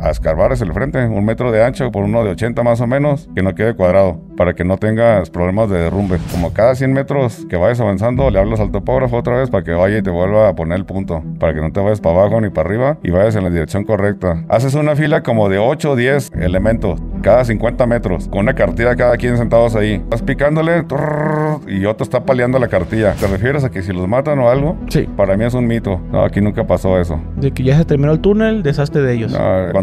a escarbar hacia el frente, un metro de ancho por uno de 80 más o menos, que no quede cuadrado, para que no tengas problemas de derrumbe. Como cada 100 metros que vayas avanzando, le hablas al topógrafo otra vez para que vaya y te vuelva a poner el punto, para que no te vayas para abajo ni para arriba y vayas en la dirección correcta. Haces una fila como de 8 o 10 elementos, cada 50 metros, con una cartilla cada quien sentados ahí. vas picándole y otro está paliando la cartilla. ¿Te refieres a que si los matan o algo? Sí. Para mí es un mito. aquí nunca pasó eso. De que ya se terminó el túnel, deshaste de ellos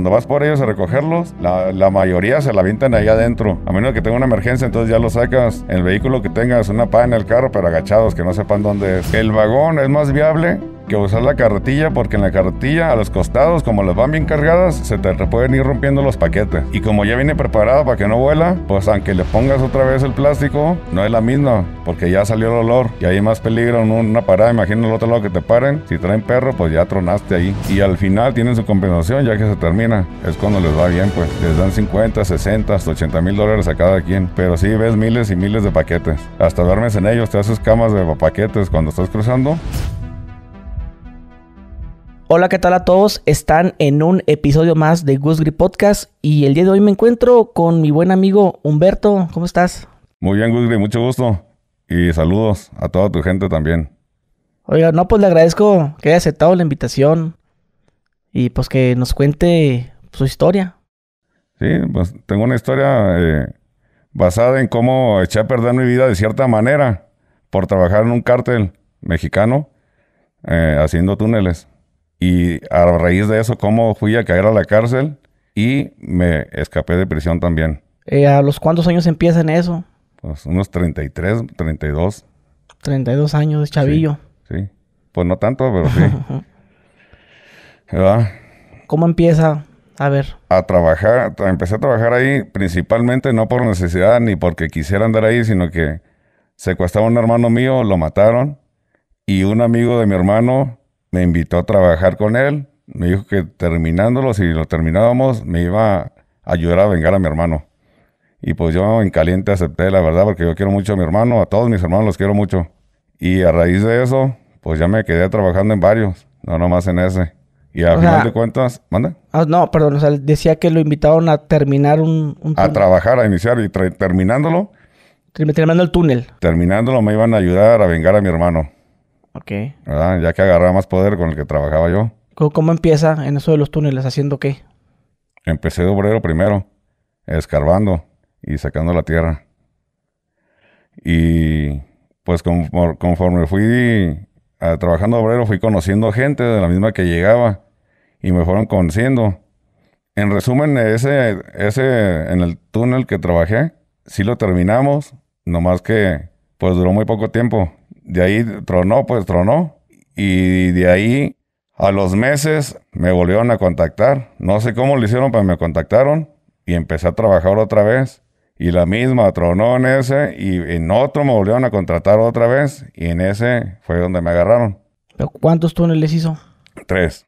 cuando vas por ellos a recogerlos, la, mayoría se la avientan allá adentro. A menos que tenga una emergencia, entonces ya lo sacas. El vehículo que tengas, una paja en el carro, pero agachados, que no sepan dónde es. El vagón es más viable que usar la carretilla porque en la carretilla a los costados, como les van bien cargadas, se te pueden ir rompiendo los paquetes. Y como ya viene preparada para que no vuela, pues aunque le pongas otra vez el plástico, no es la misma porque ya salió el olor y hay más peligro en una parada. imagínate el otro lado que te paren. Si traen perro, pues ya tronaste ahí. Y al final tienen su compensación ya que se termina. Es cuando les va bien, pues les dan 50, 60, hasta 80 mil dólares a cada quien. Pero si ves miles y miles de paquetes. Hasta duermes en ellos, te haces camas de paquetes cuando estás cruzando Hola, ¿qué tal a todos? Están en un episodio más de Guzgri Podcast y el día de hoy me encuentro con mi buen amigo Humberto. ¿Cómo estás? Muy bien, Guzgri, mucho gusto. Y saludos a toda tu gente también. Oiga, no, pues le agradezco que haya aceptado la invitación y pues que nos cuente su historia. Sí, pues tengo una historia eh, basada en cómo eché a perder mi vida de cierta manera por trabajar en un cártel mexicano eh, haciendo túneles. Y a raíz de eso, cómo fui a caer a la cárcel y me escapé de prisión también. Eh, ¿A los cuántos años empieza en eso? Pues unos 33, 32. 32 años de chavillo. Sí, Pues no tanto, pero sí. ¿Cómo empieza? A ver. A trabajar, empecé a trabajar ahí principalmente no por necesidad ni porque quisiera andar ahí, sino que secuestraron a un hermano mío, lo mataron y un amigo de mi hermano me invitó a trabajar con él. Me dijo que terminándolo, si lo terminábamos, me iba a ayudar a vengar a mi hermano. Y pues yo en caliente acepté, la verdad, porque yo quiero mucho a mi hermano, a todos mis hermanos los quiero mucho. Y a raíz de eso, pues ya me quedé trabajando en varios, no nomás en ese. Y al final de cuentas, ¿manda? Ah, no, perdón, decía que lo invitaron a terminar un a trabajar, a iniciar y terminándolo. Terminando el túnel. Terminándolo me iban a ayudar a vengar a mi hermano. Ok. ¿Verdad? Ya que agarraba más poder con el que trabajaba yo. ¿Cómo empieza en eso de los túneles? ¿Haciendo qué? Empecé de obrero primero, escarbando y sacando la tierra. Y pues conforme fui ah, trabajando obrero, fui conociendo gente de la misma que llegaba y me fueron conociendo. En resumen, ese, ese en el túnel que trabajé, sí lo terminamos, nomás que pues duró muy poco tiempo de ahí tronó, pues tronó. Y de ahí a los meses me volvieron a contactar. No sé cómo lo hicieron, pero me contactaron y empecé a trabajar otra vez. Y la misma tronó en ese y en otro me volvieron a contratar otra vez y en ese fue donde me agarraron. cuántos túneles hizo? Tres.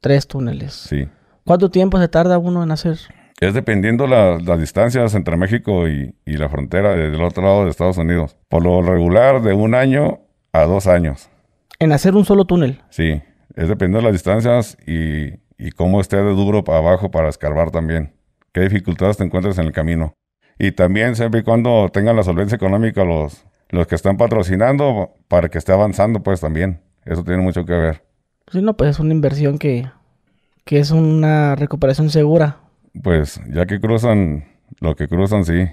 Tres túneles. Sí. ¿Cuánto tiempo se tarda uno en hacer? Es dependiendo las distancias entre México y, la frontera del otro lado de Estados Unidos. Por lo regular, de un año a dos años. ¿En hacer un solo túnel? Sí, es dependiendo las distancias y, cómo esté de duro para abajo para escarbar también. ¿Qué dificultades te encuentras en el camino? Y también siempre y cuando tengan la solvencia económica los, que están patrocinando para que esté avanzando pues también. Eso tiene mucho que ver. Pues sí, no, pues es una inversión que es una recuperación segura pues ya que cruzan, lo que cruzan, sí.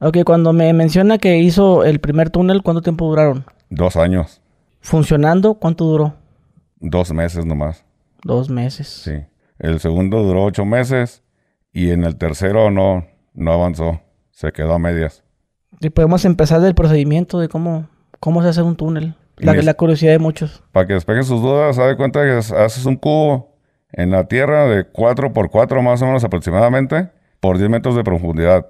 Ok, cuando me menciona que hizo el primer túnel, ¿cuánto tiempo duraron? Dos años. ¿Funcionando? ¿Cuánto duró? Dos meses nomás. Dos meses. Sí. El segundo duró ocho meses y en el tercero no, no avanzó. Se quedó a medias. Y podemos empezar del procedimiento de cómo, cómo se hace un túnel. La, curiosidad de muchos. Para que despeguen sus dudas, haz de cuenta que haces un cubo en la tierra de 4 por 4 más o menos aproximadamente, por 10 metros de profundidad.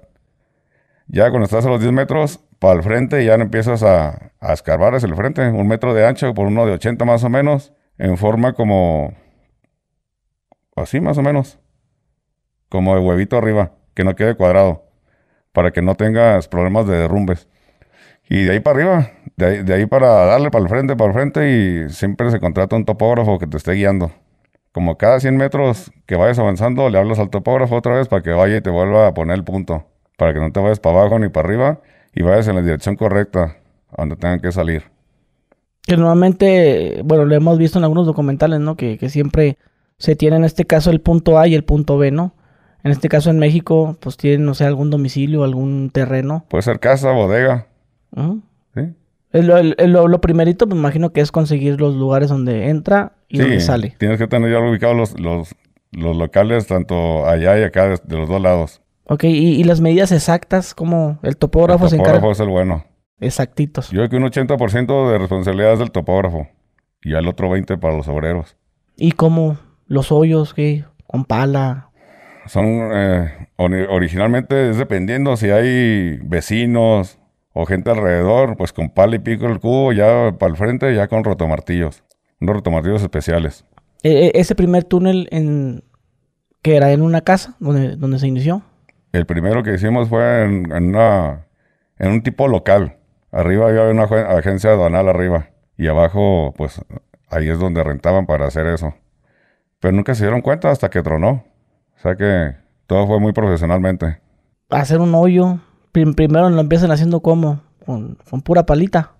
Ya cuando estás a los 10 metros, para el frente ya empiezas a, a, escarbar hacia el frente, un metro de ancho por uno de 80 más o menos, en forma como... así más o menos, como de huevito arriba, que no quede cuadrado, para que no tengas problemas de derrumbes. Y de ahí para arriba, de ahí, de ahí para darle para el frente, para el frente, y siempre se contrata un topógrafo que te esté guiando como cada 100 metros que vayas avanzando, le hablas al topógrafo otra vez para que vaya y te vuelva a poner el punto, para que no te vayas para abajo ni para arriba y vayas en la dirección correcta, donde tengan que salir. Que normalmente, bueno, lo hemos visto en algunos documentales, ¿no? Que, siempre se tiene en este caso el punto A y el punto B, ¿no? En este caso en México, pues tienen, no sé, algún domicilio, algún terreno. Puede ser casa, bodega. Lo, lo, primerito, me pues, imagino que es conseguir los lugares donde entra, sí, Tienes que tener ya ubicados los, los, locales, tanto allá y acá, de, los dos lados. Ok, ¿Y, las medidas exactas, como el topógrafo, se encarga. El topógrafo es el bueno. Exactitos. Yo creo que un 80% de responsabilidad es del topógrafo y al otro 20% para los obreros. ¿Y cómo? ¿Los hoyos? ¿Qué? ¿Con pala? Son, eh, originalmente es dependiendo si hay vecinos o gente alrededor, pues con pala y pico el cubo, ya para el frente, ya con rotomartillos. Unos retomativos especiales. E, e, ese primer túnel en que era en una casa donde, donde se inició. El primero que hicimos fue en, una, en un tipo local. Arriba había una agencia aduanal arriba. Y abajo, pues ahí es donde rentaban para hacer eso. Pero nunca se dieron cuenta hasta que tronó. O sea que todo fue muy profesionalmente. Hacer un hoyo. Primero lo empiezan haciendo como con pura palita.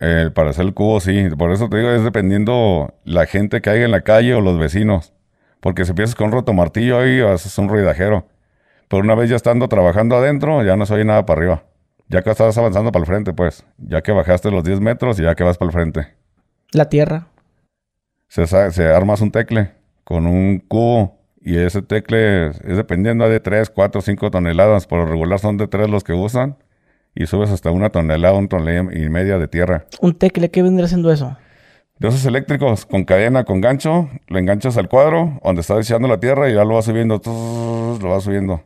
El, para hacer el cubo, sí. Por eso te digo, es dependiendo la gente que hay en la calle o los vecinos. Porque si empiezas con un roto martillo ahí, haces un ruidajero. Pero una vez ya estando trabajando adentro, ya no se oye nada para arriba. Ya que estás avanzando para el frente, pues. Ya que bajaste los 10 metros y ya que vas para el frente. La tierra. Se, se armas un tecle con un cubo. Y ese tecle es dependiendo de 3, 4, 5 toneladas. Por lo regular son de 3 los que usan y subes hasta una tonelada, un tonelada y media de tierra. ¿Un tecle qué vendría haciendo eso? De eléctricos, con cadena, con gancho, lo enganchas al cuadro donde está echando la tierra y ya lo vas subiendo, lo vas subiendo.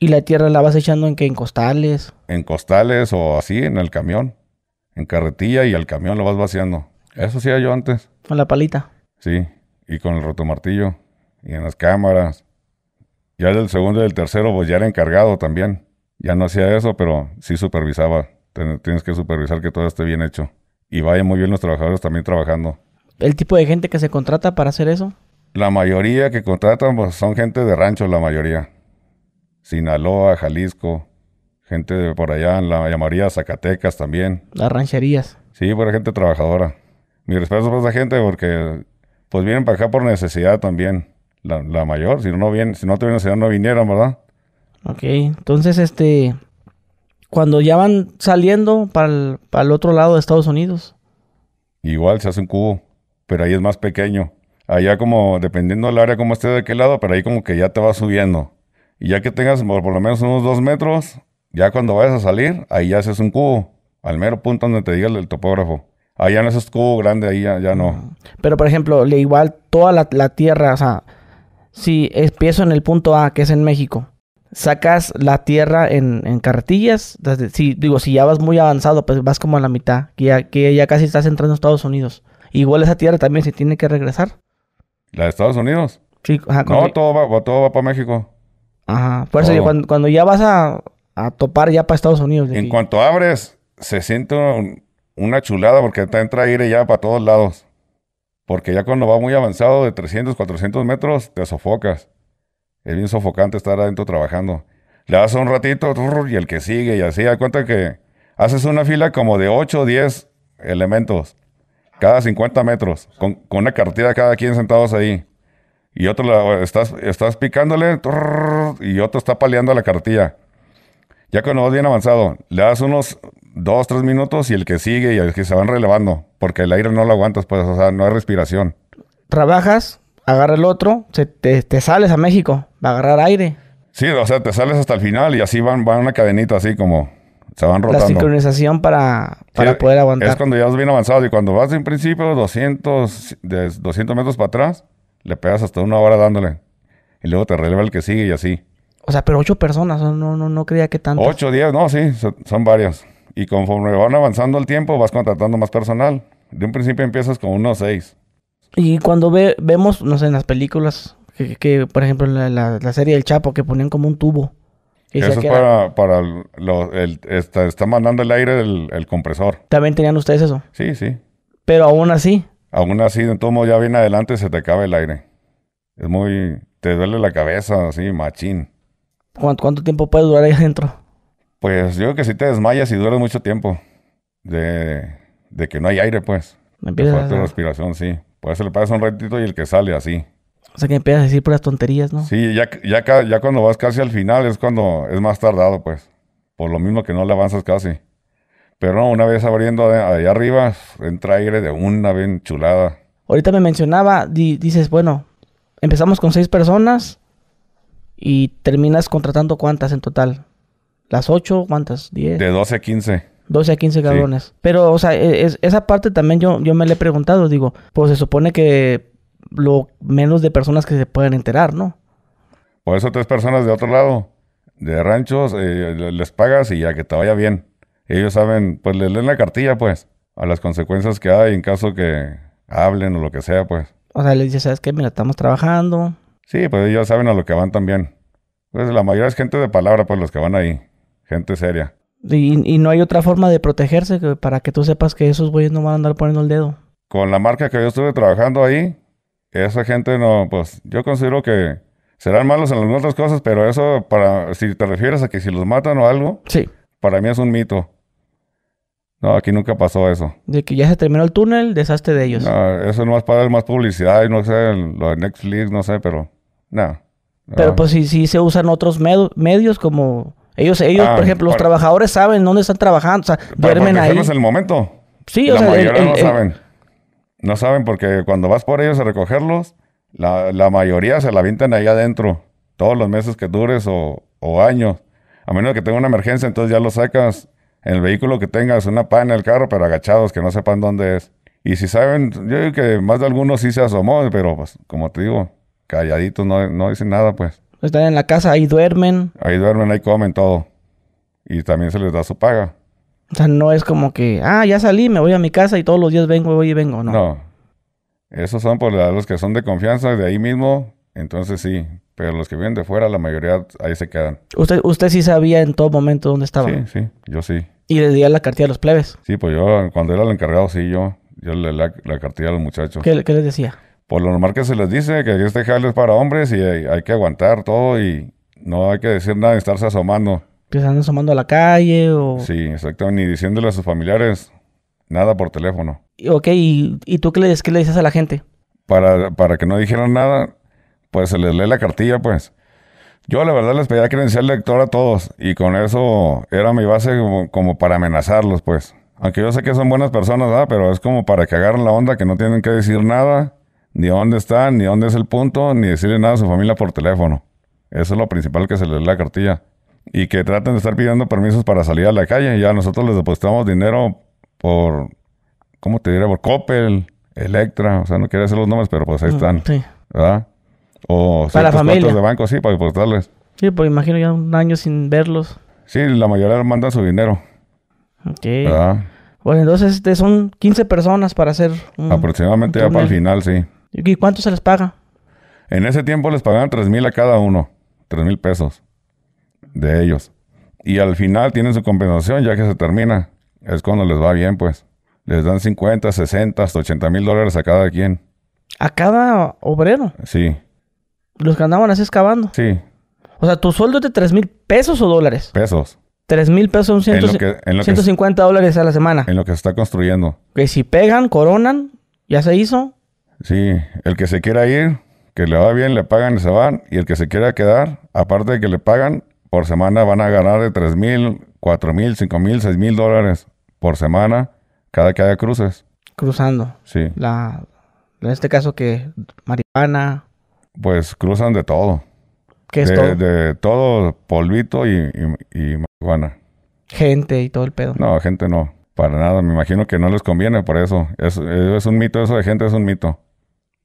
¿Y la tierra la vas echando en qué? ¿En costales? En costales o así, en el camión. En carretilla y al camión lo vas vaciando. Eso hacía yo antes. ¿Con la palita? Sí, y con el rotomartillo. Y en las cámaras. Ya el del segundo y el tercero, pues ya era encargado también. Ya no hacía eso, pero sí supervisaba. Tienes que supervisar que todo esté bien hecho. Y vayan muy bien los trabajadores también trabajando. ¿El tipo de gente que se contrata para hacer eso? La mayoría que contratan pues, son gente de rancho, la mayoría. Sinaloa, Jalisco, gente de por allá, en la llamaría Zacatecas también. Las rancherías. Sí, por gente trabajadora. Mi respeto para esa gente porque pues vienen para acá por necesidad también. La, mayor, si no, vienen, si no tuvieran necesidad no vinieran, ¿verdad? Ok, entonces este, cuando ya van saliendo para el, otro lado de Estados Unidos. Igual se hace un cubo, pero ahí es más pequeño. Allá como, dependiendo del área como esté de qué lado, pero ahí como que ya te vas subiendo. Y ya que tengas por, lo menos unos dos metros, ya cuando vayas a salir, ahí ya haces un cubo, al mero punto donde te diga el, topógrafo. Allá no es cubo grande, ahí ya, no. Ah. Pero por ejemplo, igual toda la, la tierra, o sea, si empiezo en el punto A, que es en México, sacas la tierra en, en carretillas. si, digo, si ya vas muy avanzado, pues vas como a la mitad, que ya, que ya casi estás entrando a Estados Unidos. Igual esa tierra también se tiene que regresar. ¿La de Estados Unidos? Sí, No, todo va, todo va para México. Ajá, por eso oh. cuando, ya vas a, topar ya para Estados Unidos. En cuanto abres, se siente una chulada porque te entra aire ya para todos lados. Porque ya cuando va muy avanzado de 300, 400 metros, te sofocas. Es bien sofocante estar adentro trabajando. Le das un ratito y el que sigue y así. da cuenta que haces una fila como de 8 o 10 elementos, cada 50 metros, con, una cartilla cada quien sentados ahí y otro estás, estás picándole y otro está paliando la cartilla. Ya cuando vas bien avanzado, le das unos dos, 3 minutos y el que sigue y el que se van relevando, porque el aire no lo aguantas, pues, o sea, no hay respiración. Trabajas, agarra el otro, te, sales a México va a agarrar aire. Sí, o sea, te sales hasta el final y así van, van una cadenita así como se van rotando. La sincronización para, poder aguantar. Es cuando ya vas bien avanzado y cuando vas un principio 200, de 200 metros para atrás, le pegas hasta una hora dándole. Y luego te releva el que sigue y así. O sea, pero ocho personas, no, no, no creía que tanto. Ocho, diez, no, sí, son, varias. varios. Y conforme van avanzando el tiempo, vas contratando más personal. De un principio empiezas con unos seis. Y cuando ve, vemos, no sé, en las películas, eh, que, por ejemplo, la, la, serie del Chapo, que ponían como un tubo. Eso es para, para lo, el, está, está, mandando el aire el, compresor. ¿También tenían ustedes eso? Sí, sí. Pero aún así. Aún así, de todo modo, ya viene adelante se te acaba el aire. Es muy... Te duele la cabeza, así, machín. ¿Cuánto, cuánto tiempo puede durar ahí adentro? Pues yo creo que si te desmayas y duras mucho tiempo. De, de que no hay aire, pues. Empieza de a... respiración, sí. pues se le pasa un ratito y el que sale así. O sea que empiezas a decir puras tonterías, ¿no? Sí, ya, ya, cuando vas casi al final es cuando es más tardado, pues. Por lo mismo que no le avanzas casi. Pero no, una vez abriendo allá arriba, entra aire de una bien chulada. Ahorita me mencionaba, dices, bueno, empezamos con seis personas y terminas contratando cuántas en total. ¿Las ocho? ¿Cuántas? ¿Diez? De 12 a 15. 12 a 15 cabrones. Pero, o sea, e, esa parte también yo, yo me la he preguntado. Digo, pues se supone que lo menos de personas que se puedan enterar, ¿no? Por eso tres personas de otro lado, de ranchos, eh, les pagas y ya que te vaya bien. Ellos saben, pues les leen la cartilla, pues, a las consecuencias que hay en caso que hablen o lo que sea, pues. O sea, les dices, ¿sabes qué? Mira, estamos trabajando. Sí, pues ellos saben a lo que van también. Pues la mayoría es gente de palabra, pues los que van ahí. Gente seria. Y, no hay otra forma de protegerse para que tú sepas que esos güeyes no van a andar poniendo el dedo. Con la marca que yo estuve trabajando ahí, esa gente no, pues yo considero que serán malos en las otras cosas, pero eso para, si te refieres a que si los matan o algo, sí. para mí es un mito. No, aquí nunca pasó eso. De que ya se terminó el túnel, desastre de ellos. No, eso no es para dar más publicidad y no sé, lo de Netflix, no sé, pero no. Pero pues sí, sí se usan otros medios como... Ellos, ellos ah, por ejemplo, los trabajadores saben dónde están trabajando, o sea, duermen ahí. es el momento. Sí, o saben no saben porque cuando vas por ellos a recogerlos, la, mayoría se la avientan ahí adentro, todos los meses que dures o, o años. A menos que tenga una emergencia, entonces ya lo sacas en el vehículo que tengas, una pana en el carro, pero agachados, que no sepan dónde es. Y si saben, yo digo que más de algunos sí se asomó, pero pues, como te digo, calladitos, no, no dicen nada, pues. Están en la casa, ahí duermen. Ahí duermen, ahí comen todo. Y también se les da su paga. O sea, no es como que, ah, ya salí, me voy a mi casa y todos los días vengo, voy y vengo, no. No. Esos son por los que son de confianza de ahí mismo, entonces sí. Pero los que vienen de fuera, la mayoría ahí se quedan. ¿Usted, usted sí sabía en todo momento dónde estaba? Sí, sí, yo sí. ¿Y le di la cartilla a los plebes? Sí, pues yo, cuando era el encargado, sí, yo, yo le la, la cartilla a los muchachos. ¿Qué, ¿Qué, les decía? Por lo normal que se les dice, que este jale es para hombres y hay, que aguantar todo y no hay que decir nada, estarse asomando que se andan a la calle o... Sí, exacto, ni diciéndole a sus familiares nada por teléfono. ok, ¿y, tú qué le, le dices a la gente? Para, que no dijeran nada, pues se les lee la cartilla, pues. Yo la verdad les pedía credencial lector a todos y con eso era mi base como, como para amenazarlos, pues. Aunque yo sé que son buenas personas, ¿verdad? pero es como para que agarren la onda que no tienen que decir nada, ni dónde están, ni dónde es el punto, ni decirle nada a su familia por teléfono. Eso es lo principal que se les lee la cartilla y que traten de estar pidiendo permisos para salir a la calle. Y ya nosotros les depositamos dinero por, ¿cómo te diré? Por Coppel, Electra, o sea, no quiero decir los nombres, pero pues ahí ah, están. Sí. ¿Verdad? O los familia. de banco, sí, para depositarles. Sí, pues imagino ya un año sin verlos. Sí, la mayoría mandan su dinero. Ok. ¿verdad? Bueno, entonces este, son 15 personas para hacer Aproximadamente ya para el final, sí. ¿Y cuánto se les paga? En ese tiempo les pagaban 3 mil a cada uno. 3 mil pesos de ellos. Y al final tienen su compensación ya que se termina. Es cuando les va bien, pues. Les dan 50, 60, hasta 80 mil dólares a cada quien. ¿A cada obrero? Sí. ¿Los andaban así excavando? Sí. O sea, ¿tu sueldo es de 3 mil pesos o dólares? Pesos. 3 mil pesos 150 dólares a la semana. En lo que se está construyendo. Que si pegan, coronan, ya se hizo. Sí, el que se quiera ir, que le va bien, le pagan y se van. Y el que se quiera quedar, aparte de que le pagan, por semana van a ganar de 3 mil, 4 mil, 5 mil, 6 mil dólares por semana cada que haya cruces. Cruzando. Sí. La, en este caso que marihuana. Pues cruzan de todo. ¿Qué es de, todo? De todo, polvito y, marihuana. Gente y todo el pedo. No, gente no. Para nada, me imagino que no les conviene por eso. Es, es, un mito, eso de gente es un mito.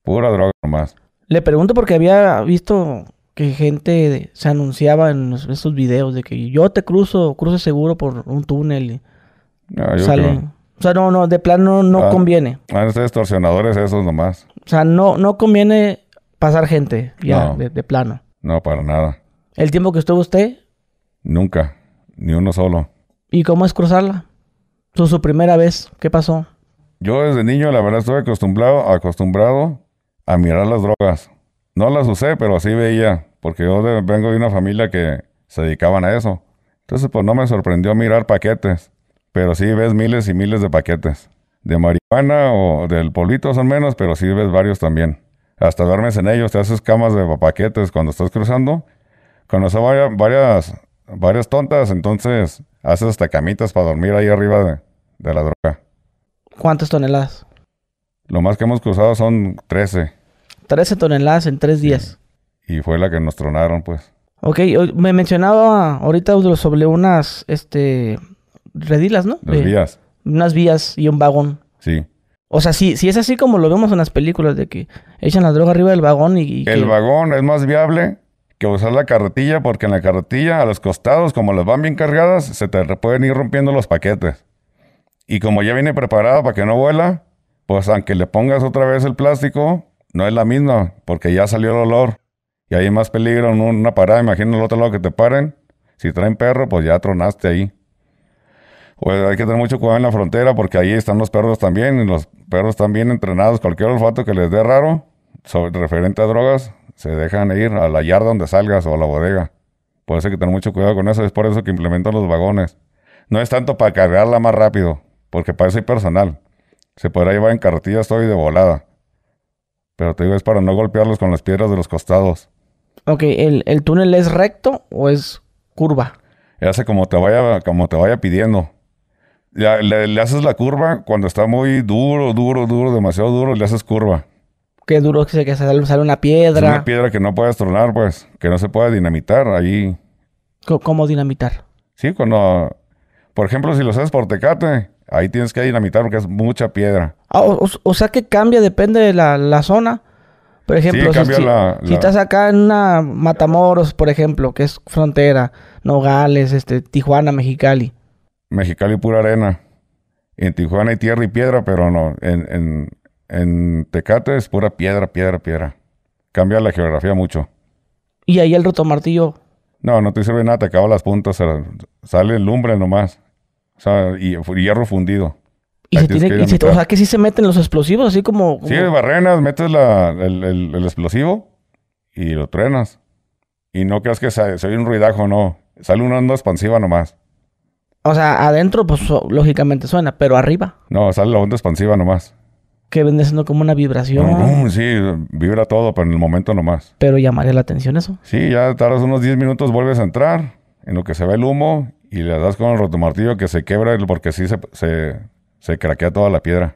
Pura droga nomás. Le pregunto porque había visto que gente se anunciaba en esos videos de que yo te cruzo, cruce seguro por un túnel. Y ah, O sea, no, no, de plano no, ah, conviene. Van esos nomás. O sea, no, no conviene pasar gente ya de, plano. No, para nada. ¿El tiempo que estuvo usted? Nunca, ni uno solo. ¿Y cómo es cruzarla? Su, su primera vez, ¿qué pasó? Yo desde niño, la verdad, estuve acostumbrado, acostumbrado a mirar las drogas. No las usé, pero así veía, porque yo vengo de una familia que se dedicaban a eso. Entonces, pues no me sorprendió mirar paquetes, pero sí ves miles y miles de paquetes. De marihuana o del polvito son menos, pero sí ves varios también. Hasta duermes en ellos, te haces camas de paquetes cuando estás cruzando. Con varias, varias, tontas, entonces haces hasta camitas para dormir ahí arriba de, de la droga. ¿Cuántas toneladas? Lo más que hemos cruzado son 13. 13 toneladas en 3 días. Y fue la que nos tronaron, pues. Ok, me mencionaba ahorita sobre unas, este, redilas, ¿no? Las vías. Unas vías y un vagón. Sí. O sea, si, si es así como lo vemos en las películas, de que echan la droga arriba del vagón y... el vagón es más viable que usar la carretilla, porque en la carretilla, a los costados, como las van bien cargadas, se te pueden ir rompiendo los paquetes. Y como ya viene preparada para que no vuela, pues aunque le pongas otra vez el plástico, no es la misma, porque ya salió el olor y hay más peligro en una parada. Imagínate el otro lado que te paren. Si traen perro, pues ya tronaste ahí. Pues hay que tener mucho cuidado en la frontera porque ahí están los perros también y los perros están bien entrenados. Cualquier olfato que les dé raro, sobre, referente a drogas, se dejan ir a la yarda donde salgas o a la bodega. Por eso hay que tener mucho cuidado con eso. Es por eso que implementan los vagones. No es tanto para cargarla más rápido, porque para eso hay personal. Se podrá llevar en carretillas todo y de volada. Pero te digo, es para no golpearlos con las piedras de los costados. Ok, ¿el, túnel es recto o es curva? Ya hace como te vaya, como te vaya pidiendo. Ya le, haces la curva cuando está muy duro, duro, duro, demasiado duro, le haces curva. Qué duro que, se que sale, una piedra. una piedra que no puedes tronar, pues, que no se puede dinamitar ahí. ¿Cómo dinamitar? Sí, cuando, por ejemplo, si lo haces por tecate, Ahí tienes que ir a mitad porque es mucha piedra. Ah, o, sea que cambia, depende de la, zona. Por ejemplo, si, estás acá en Matamoros, por ejemplo, que es frontera, Nogales, este, Tijuana, Mexicali. Mexicali pura arena. En Tijuana hay tierra y piedra, pero no. En, Tecate es pura piedra, piedra, piedra. Cambia la geografía mucho. ¿Y ahí el martillo. No, no te sirve nada, te acabo las puntas, sale lumbre nomás. O sea, y hierro fundido. Y se tiene, o sea, que sí se meten los explosivos, así como... Sí, barrenas, metes el, explosivo y lo truenas. Y no creas que se, oye un ruidajo, no. Sale una onda expansiva nomás. O sea, adentro, pues lógicamente suena, pero arriba. No, sale la onda expansiva nomás. Que vende siendo como una vibración. sí, vibra todo, pero en el momento nomás. Pero llamaría la atención eso. Sí, ya tardas unos 10 minutos, vuelves a entrar, en lo que se ve el humo y le das con el rotomartillo que se quebra porque sí se, craquea toda la piedra.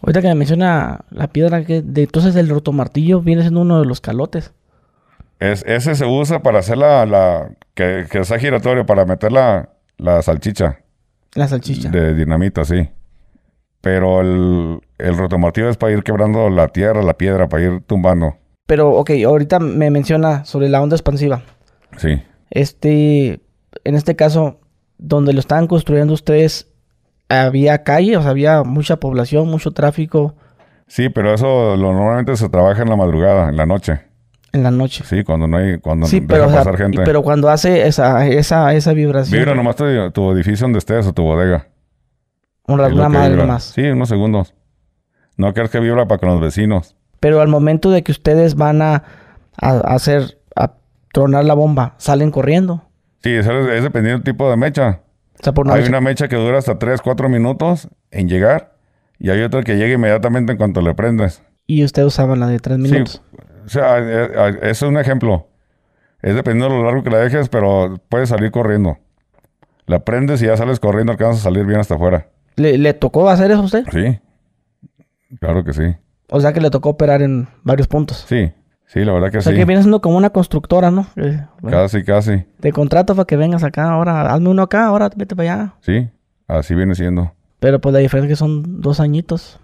Ahorita que me menciona la piedra, que de, entonces el rotomartillo viene siendo uno de los calotes. ese se usa para hacer la... que, que, sea giratorio, para meter la, la salchicha. La salchicha. De dinamita, sí. Pero el, el rotomartillo es para ir quebrando la tierra, la piedra, para ir tumbando. Pero, ok, ahorita me menciona sobre la onda expansiva. Sí. Este, en este caso, donde lo estaban construyendo ustedes, había calle, o sea, había mucha población, mucho tráfico. Sí, pero eso lo, normalmente se trabaja en la madrugada, en la noche. En la noche. Sí, cuando no hay, cuando sí, pero, Pero cuando hace esa, esa, esa vibración. Vibra nomás tu, edificio donde estés o tu bodega. Un rato, más, madre Sí, unos segundos. No creas que vibra para con los vecinos. Pero al momento de que ustedes van a, a hacer, a tronar la bomba, salen corriendo. Sí, es, dependiendo del tipo de mecha. hay una mecha que dura hasta 3, 4 minutos en llegar y hay otra que llega inmediatamente en cuanto le prendes. Y usted usaba la de 3 minutos. Sí, o sea, ese eh, eh, es un ejemplo. Es dependiendo de lo largo que la dejes, pero puedes salir corriendo. La prendes y ya sales corriendo, alcanzas a salir bien hasta afuera. ¿Le, ¿Le, tocó hacer eso a usted? Sí. Claro que sí. O sea que le tocó operar en varios puntos. Sí. Sí, la verdad que o sea, que viene siendo como una constructora, ¿no? Eh, casi, casi. Te contrato para que vengas acá, ahora hazme uno acá, ahora vete para allá. Sí, así viene siendo. Pero pues la diferencia es que son dos añitos.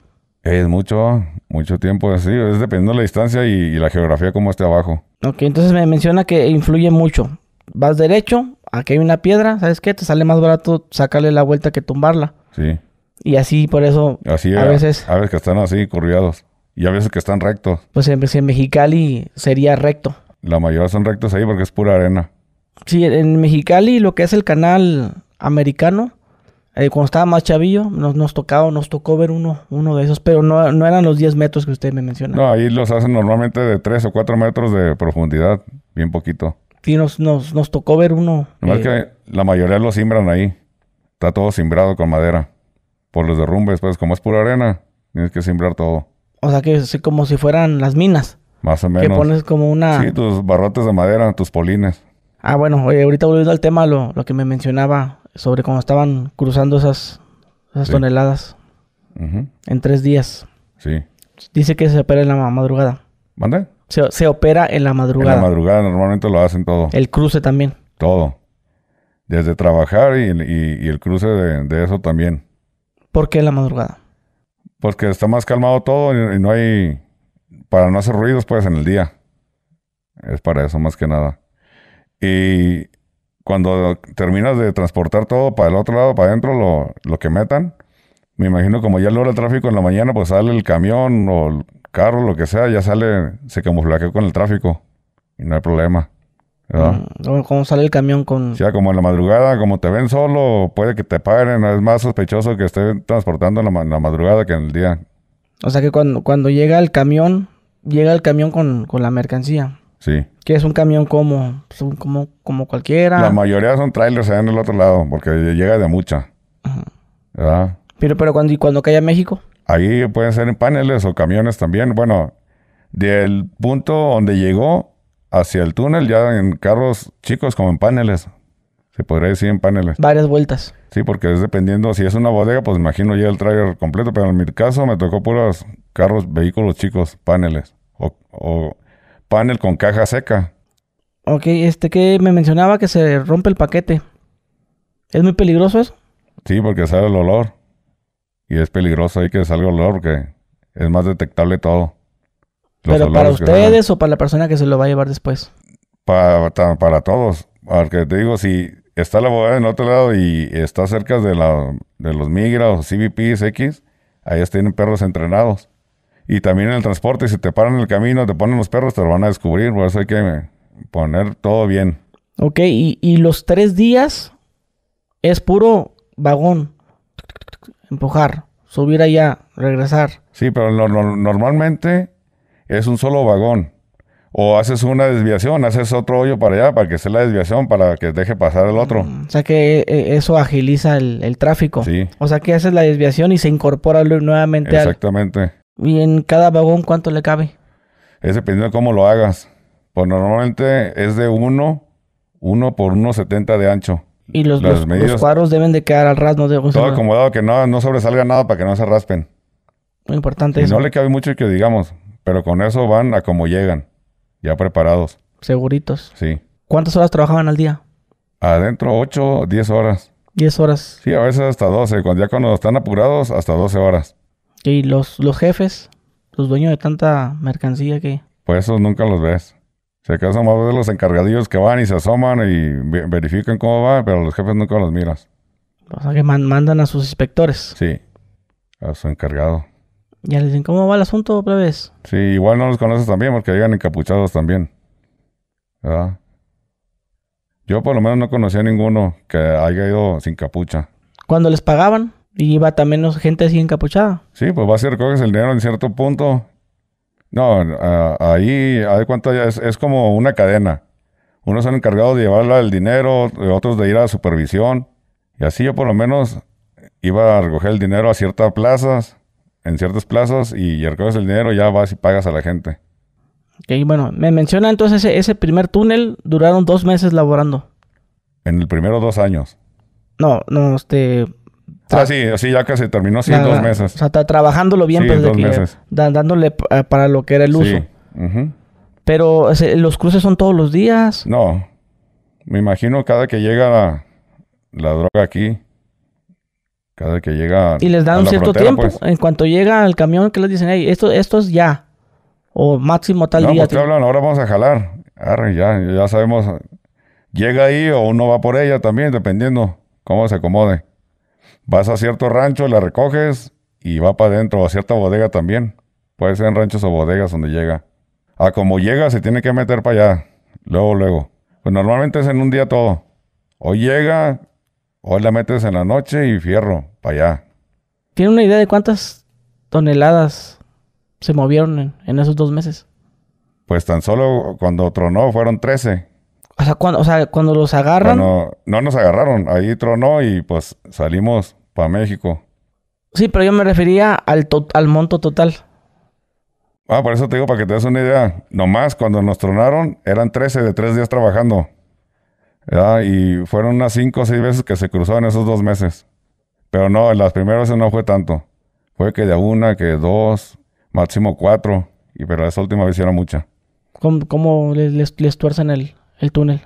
Es mucho, ah, mucho tiempo, así, es dependiendo de la distancia y, la geografía como esté abajo. Ok, entonces me menciona que influye mucho. Vas derecho, aquí hay una piedra, ¿sabes qué? Te sale más barato sacarle la vuelta que tumbarla. Sí. Y así, por eso, a veces... A veces que están así, corriados. Y a veces que están rectos. Pues, pues en, Mexicali sería recto. La mayoría son rectos ahí porque es pura arena. Sí, en Mexicali lo que es el canal americano, eh, cuando estaba más chavillo, nos, nos tocaba, nos tocó ver uno, uno de esos, pero no, no eran los 10 metros que usted me menciona. No, ahí los hacen normalmente de 3 o 4 metros de profundidad, bien poquito. Sí, nos, nos, tocó ver uno. Eh, que la mayoría lo simbran ahí. Está todo simbrado con madera. Por los derrumbes, pues como es pura arena, tienes que simbrar todo. O sea que es como si fueran las minas. Más o menos. Que pones como una. Sí, tus barrotes de madera, tus polines. Ah, bueno, oye, ahorita volviendo al tema, lo, lo que me mencionaba sobre cómo estaban cruzando esas, toneladas en tres días. Sí. Dice que se opera en la madrugada. ¿Mande? Se, opera en la madrugada. En la madrugada normalmente lo hacen todo. El cruce también. Todo. Desde trabajar y, el cruce de, de eso también. ¿Por qué en la madrugada? Pues que está más calmado todo y no hay. Para no hacer ruidos, pues en el día. Es para eso más que nada. Y cuando terminas de transportar todo para el otro lado, para adentro, lo, que metan, me imagino como ya logra el tráfico en la mañana, pues sale el camión o el carro, lo que sea, ya sale, se camuflaje con el tráfico y no hay problema. ¿verdad? Mm, ¿Cómo sale el camión con...? Sea como en la madrugada, como te ven solo, puede que te paren. Es más sospechoso que estén transportando en la, madrugada que en el día. O sea que cuando, cuando llega el camión, llega el camión con, la mercancía. Sí. Que es un camión como, pues, como, como cualquiera. La mayoría son trailers allá en el otro lado, porque llega de mucha. Ajá. ¿Verdad? Pero, pero cuando, ¿y cuando cae a México? Ahí pueden ser en paneles o camiones también. Bueno, del punto donde llegó hacia el túnel ya en carros chicos, como en paneles. Se podría decir en paneles. Varias vueltas. Sí, porque es dependiendo, si es una bodega, pues imagino ya el trailer completo, pero en mi caso me tocó puros carros, vehículos chicos, paneles. O, panel con caja seca. Ok, este que me mencionaba que se rompe el paquete. ¿Es muy peligroso eso? Sí, porque sale el olor. Y es peligroso ahí que salga el olor porque es más detectable todo. Pero para ustedes o para la persona que se lo va a llevar después. Para, para todos. Porque te digo, si está la boda en otro lado y está cerca de, de los migras o CBPs X, ahí tienen perros entrenados. Y también en el transporte, si te paran en el camino, te ponen los perros, te lo van a descubrir. Por eso hay que poner todo bien. Ok, y, los tres días es puro vagón. Empujar, subir allá, regresar. Sí, pero normalmente es un solo vagón. O haces una desviación, haces otro hoyo para allá para que sea la desviación, para que deje pasar el otro. Mm, o sea que eh, eso agiliza el, tráfico. Sí. O sea que haces la desviación y se incorpora nuevamente Exactamente. ¿Y en cada vagón cuánto le cabe? Es dependiendo de cómo lo hagas. Pues normalmente es de 1, 1 por 1,70 de ancho. Y los, los, cuadros deben de quedar al ras, no Todo acomodado, que no, sobresalga nada para que no se raspen. Muy importante y No le cabe mucho que digamos. Pero con eso van a como llegan, ya preparados. Seguritos. Sí. ¿Cuántas horas trabajaban al día? Adentro 8, 10 horas. 10 horas. Sí, a veces hasta 12. Cuando ya cuando están apurados, hasta 12 horas. ¿Y los, los jefes? ¿Los dueños de tanta mercancía que...? Pues esos nunca los ves. Se acaso más de los encargadillos que van y se asoman y verifican cómo va, pero los jefes nunca los miras. O sea que mandan a sus inspectores. Sí, a su encargado. Ya les dicen, ¿cómo va el asunto otra vez? Sí, igual no los conoces también porque llegan encapuchados también. ¿Verdad? Yo por lo menos no conocía a ninguno que haya ido sin capucha. ¿Cuándo les pagaban? ¿Iba también gente así encapuchada? Sí, pues vas y recoges el dinero en cierto punto. No, ahí, hay cuánto es, es como una cadena. Unos han encargado de llevarla el dinero, otros de ir a la supervisión. Y así yo por lo menos iba a recoger el dinero a ciertas plazas en ciertos plazos... y, y recoges el dinero, ya vas y pagas a la gente. Ok, bueno, me menciona entonces ese, primer túnel, duraron dos meses laborando. En el primero dos años. No, no, este... Ah, sí, sí, ya casi terminó, sí, dos meses. O sea, está trabajándolo bien, pues, dándole eh, para lo que era el uso. Sí. Pero, ¿los cruces son todos los días? No. Me imagino cada que llega la droga aquí, cada que llega. Y les dan un cierto tiempo. Pues. En cuanto llega al camión, que les dicen, ahí? esto, esto es ya. O máximo tal día. Pues, te hablan, ahora vamos a jalar. ya, ya sabemos. Llega ahí o uno va por ella también, dependiendo cómo se acomode. Vas a cierto rancho, la recoges y va para adentro, a cierta bodega también. Puede ser en ranchos o bodegas donde llega. A como llega, se tiene que meter para allá. Luego, luego. Pues normalmente es en un día todo. Hoy llega, Hoy la metes en la noche y fierro, para allá. ¿Tiene una idea de cuántas toneladas se movieron en, esos dos meses? Pues tan solo cuando tronó fueron 13. O sea, cuando, cuando los agarran. No no nos agarraron, ahí tronó y pues salimos para México. Sí, pero yo me refería al, al monto total. Ah, por eso te digo, para que te des una idea. Nomás cuando nos tronaron eran 13 de tres días trabajando. Y fueron unas cinco o seis veces que se cruzó en esos dos meses. Pero no, en las primeras veces no fue tanto. Fue que de una, que dos, máximo cuatro. Y pero esa última vez era mucha. ¿Cómo, les, les, tuercen el, túnel?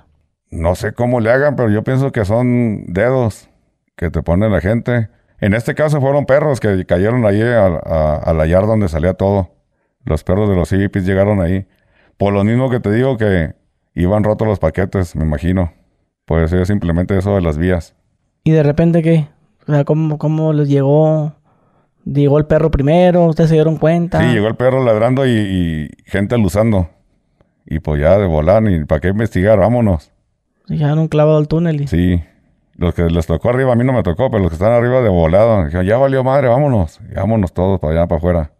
No sé cómo le hagan, pero yo pienso que son dedos que te pone la gente. En este caso fueron perros que cayeron ahí al hallar donde salía todo. Los perros de los hippies llegaron ahí. Por lo mismo que te digo que iban rotos los paquetes, me imagino. Pues es simplemente eso de las vías. ¿Y de repente qué? O sea, ¿cómo, les llegó? ¿Llegó el perro primero? ¿Ustedes se dieron cuenta? Sí, llegó el perro ladrando y, gente luzando. Y pues ya de volar, y para qué investigar, vámonos. Dijeron un clavado al túnel. Y... Sí. Los que les tocó arriba, a mí no me tocó, pero los que están arriba de volado, dijeron, ya valió madre, vámonos. vámonos todos para allá, para afuera.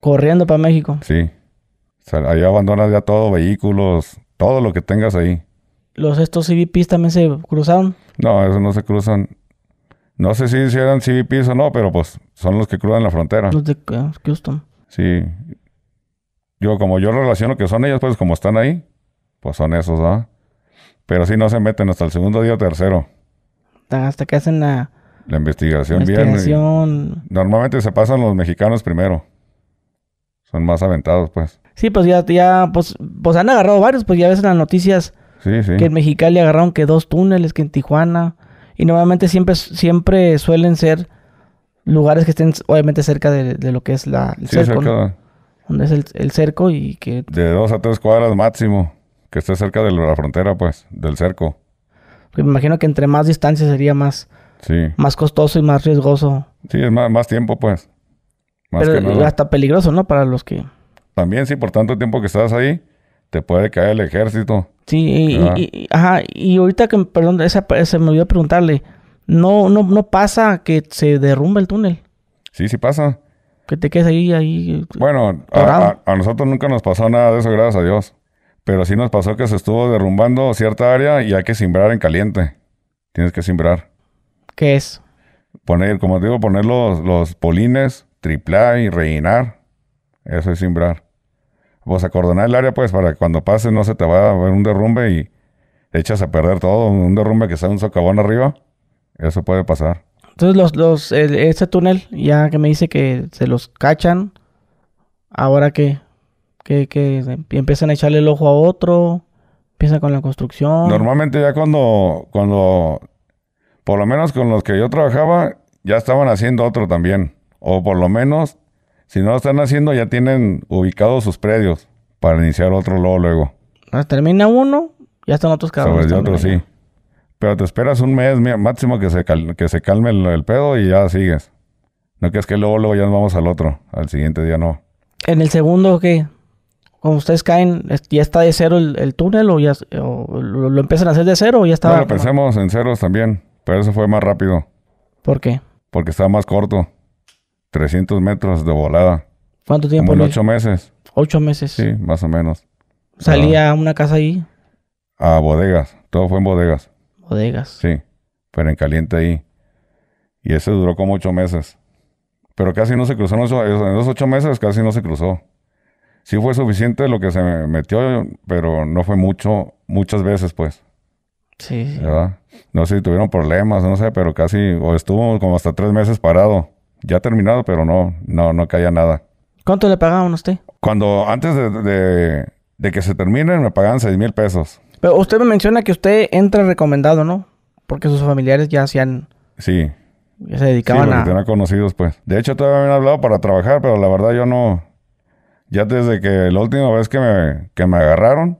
Corriendo para México. Sí. O abandonas ya todo, vehículos, todo lo que tengas ahí los estos CVPs también se cruzaron. No, esos no se cruzan. No sé si eran CVPs o no, pero pues son los que cruzan la frontera. Los de eh, Houston. Sí. Yo, como yo relaciono que son ellos, pues como están ahí, pues son esos, ¿ah? Pero sí no se meten hasta el segundo día o tercero. Hasta que hacen la... La investigación, eh, investigación. Bien, Normalmente se pasan los mexicanos primero. Son más aventados, pues. Sí, pues ya, ya pues, pues han agarrado varios, pues ya ves en las noticias Sí, Que en Mexicali agarraron que dos túneles, que en Tijuana. Y normalmente siempre, siempre suelen ser lugares que estén obviamente cerca de, lo que es la, el Cerca de... Donde es el, cerco y que... De dos a tres cuadras máximo. Que esté cerca de la frontera, pues, del cerco. Pues me imagino que entre más distancia sería más, más costoso y más riesgoso. Sí, es más, más tiempo, pues. Pero que nada. hasta peligroso, ¿no? Para los que... También, sí, por tanto tiempo que estás ahí, te puede caer el ejército. Sí, y, ajá, y ahorita que, perdón, se me olvidó preguntarle, ¿no, no, ¿no pasa que se derrumba el túnel? Sí, sí pasa. Que te quedes ahí, ahí. Bueno, a, nosotros nunca nos pasó nada de eso, gracias a Dios. Pero sí nos pasó que se estuvo derrumbando cierta área y hay que simbrar en caliente. Tienes que simbrar. ¿Qué es? Poner, como te digo, poner los, los polines, triplar y reinar. Eso es simbrar pues acordonar el área, pues, para que cuando pase no se te va a ver un derrumbe y echas a perder todo, un derrumbe que sea un socavón arriba, eso puede pasar. Entonces, los, los, este túnel, ya que me dice que se los cachan, ahora que, que, empiezan a echarle el ojo a otro, empiezan con la construcción. Normalmente ya cuando, cuando, por lo menos con los que yo trabajaba, ya estaban haciendo otro también. O por lo menos si no lo están haciendo, ya tienen ubicados sus predios para iniciar otro luego. luego. Ah, termina uno, ya están otros cabrones. Sobre sí. ¿eh? Pero te esperas un mes máximo que se, que se calme el, pedo y ya sigues. No que es que luego, luego ya nos vamos al otro. Al siguiente día no. ¿En el segundo qué? Cuando ustedes caen, ¿ya está de cero el, túnel o ya lo, empiezan a hacer de cero o ya estaba? No, lo en ceros también, pero eso fue más rápido. ¿Por qué? Porque estaba más corto. 300 metros de volada. ¿Cuánto tiempo? en ocho meses. Ocho meses. Sí, más o menos. ¿Salía a una casa ahí? A bodegas. Todo fue en bodegas. Bodegas. Sí, pero en caliente ahí. Y ese duró como ocho meses. Pero casi no se cruzó. En esos ocho meses casi no se cruzó. Sí fue suficiente lo que se metió, pero no fue mucho, muchas veces, pues. Sí. ¿Verdad? No sé si tuvieron problemas, no sé, pero casi, o estuvo como hasta tres meses parado ya terminado, pero no, no, no caía nada. ¿Cuánto le pagaban a usted? Cuando, antes de, que se termine, me pagaban seis mil pesos. Pero usted me menciona que usted entra recomendado, ¿no? Porque sus familiares ya hacían... Sí. Ya se dedicaban sí, a... tenían conocidos, pues. De hecho, todavía me han hablado para trabajar, pero la verdad yo no... Ya desde que la última vez que me, que me agarraron,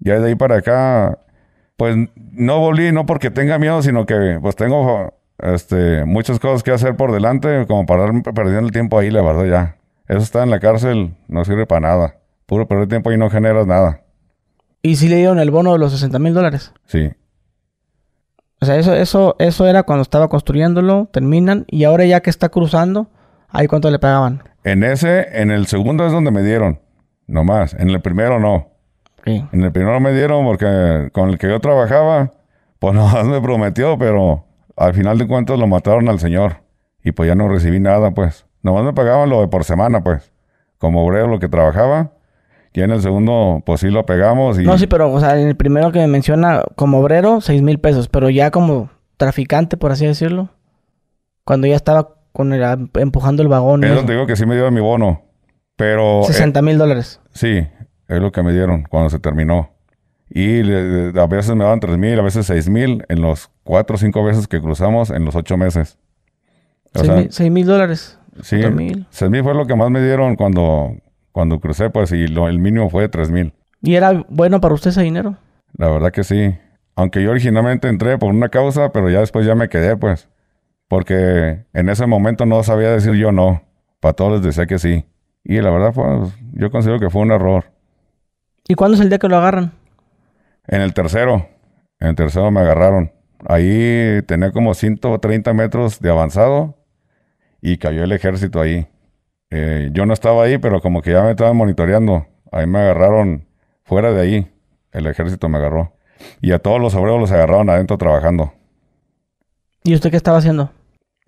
ya de ahí para acá, pues no volví, no porque tenga miedo, sino que pues tengo este, muchas cosas que hacer por delante, como parar perdiendo el tiempo ahí, la verdad, ya. Eso está en la cárcel, no sirve para nada. Puro perder tiempo ahí no generas nada. ¿Y si le dieron el bono de los 60 mil dólares? Sí. O sea, eso, eso, eso era cuando estaba construyéndolo, terminan, y ahora ya que está cruzando, ¿ahí cuánto le pagaban? En ese, en el segundo es donde me dieron, nomás. En el primero no. Sí. En el primero me dieron porque con el que yo trabajaba, pues nomás me prometió, pero al final de cuentas lo mataron al señor y pues ya no recibí nada, pues. Nomás me pagaban lo de por semana, pues. Como obrero lo que trabajaba. Y en el segundo, pues sí lo pegamos y... No, sí, pero, o sea, en el primero que me menciona, como obrero, seis mil pesos. Pero ya como traficante, por así decirlo. Cuando ya estaba con empujando el vagón. Eso, digo que sí me dieron mi bono. Pero... 60 eh, mil dólares. Sí, es lo que me dieron cuando se terminó. Y a veces me daban tres mil, a veces seis mil en los cuatro o cinco veces que cruzamos en los ocho meses. O mil dólares. Sí, mil fue lo que más me dieron cuando, cuando crucé, pues, y lo, el mínimo fue de mil. ¿Y era bueno para usted ese dinero? La verdad que sí. Aunque yo originalmente entré por una causa, pero ya después ya me quedé, pues. Porque en ese momento no sabía decir yo no. Para todos les decía que sí. Y la verdad, pues, yo considero que fue un error. ¿Y cuándo es el día que lo agarran? En el tercero, en el tercero me agarraron. Ahí tenía como 130 metros de avanzado y cayó el ejército ahí. Eh, yo no estaba ahí, pero como que ya me estaban monitoreando. Ahí me agarraron fuera de ahí. El ejército me agarró. Y a todos los obreros los agarraron adentro trabajando. ¿Y usted qué estaba haciendo?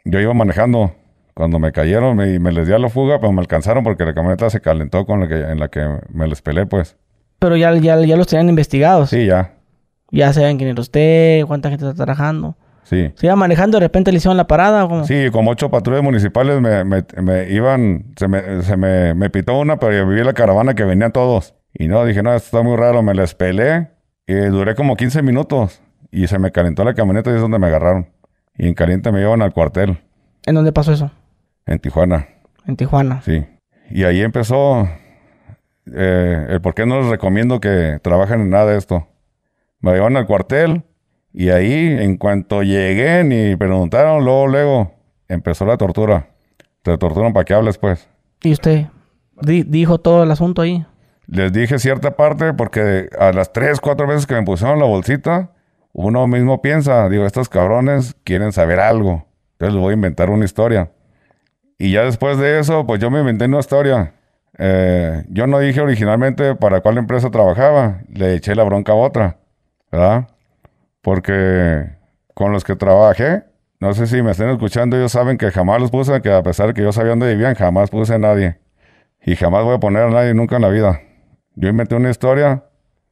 Yo iba manejando. Cuando me cayeron me, me les di a la fuga, pero me alcanzaron porque la camioneta se calentó con la que, en la que me les pelé, pues. Pero ya, ya, ya los tenían investigados. Sí, ya. Ya saben quién era usted, cuánta gente está trabajando. Sí. ¿Se iban manejando de repente le hicieron la parada Sí, como ocho patrullas municipales me, me, me iban, se, me, se me, pitó una, pero yo viví la caravana que venían todos. Y no, dije, no, esto está muy raro, me les pelé. Y duré como 15 minutos y se me calentó la camioneta y es donde me agarraron. Y en caliente me llevan al cuartel. ¿En dónde pasó eso? En Tijuana. En Tijuana. Sí. Y ahí empezó, eh, el por qué no les recomiendo que trabajen en nada de esto. Me llevaron al cuartel y ahí, en cuanto llegué y preguntaron, luego, luego, empezó la tortura. Te torturan para que hables, pues. ¿Y usted dijo todo el asunto ahí? Les dije cierta parte porque a las tres, cuatro veces que me pusieron la bolsita, uno mismo piensa, digo, estos cabrones quieren saber algo. Entonces les voy a inventar una historia. Y ya después de eso, pues yo me inventé una historia. Eh, yo no dije originalmente para cuál empresa trabajaba, le eché la bronca a otra, ¿verdad? Porque con los que trabajé, no sé si me estén escuchando, ellos saben que jamás los puse, que a pesar de que yo sabía dónde vivían, jamás puse a nadie. Y jamás voy a poner a nadie nunca en la vida. Yo inventé una historia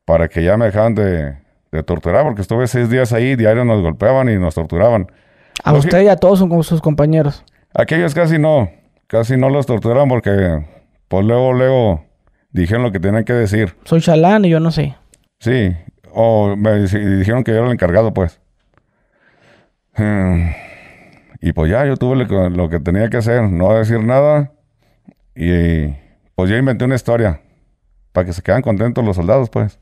para que ya me dejaran de, de torturar, porque estuve seis días ahí, diario nos golpeaban y nos torturaban. A usted y a todos sus compañeros. Aquellos casi no, casi no los torturaban porque pues luego, luego, dijeron lo que tenían que decir. Soy chalán y yo no sé. Sí, o me dijeron que yo era el encargado, pues. Hmm. Y pues ya, yo tuve lo que tenía que hacer, no decir nada. Y pues yo inventé una historia para que se quedan contentos los soldados, pues.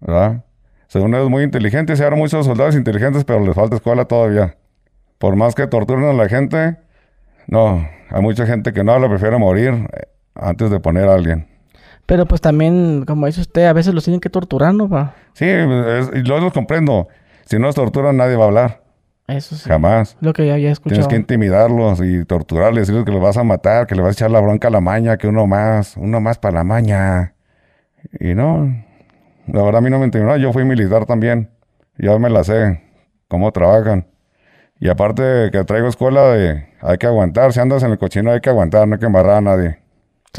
¿Verdad? Según ellos, muy inteligentes, Se ahora muchos soldados inteligentes, pero les falta escuela todavía. Por más que torturen a la gente, no, hay mucha gente que no habla, prefiere morir antes de poner a alguien. Pero pues también, como dice usted, a veces los tienen que torturar, ¿no? Sí, los comprendo. Si no los torturan, nadie va a hablar. Eso sí. Jamás. Lo que ya había escuchado. Tienes que intimidarlos y torturarles, decirles que los vas a matar, que le vas a echar la bronca a la maña, que uno más, uno más para la maña. Y no, la verdad a mí no me intimidó. Yo fui militar también. Yo me la sé, cómo trabajan. Y aparte que traigo escuela de hay que aguantar, si andas en el cochino hay que aguantar, no hay que embarrar a nadie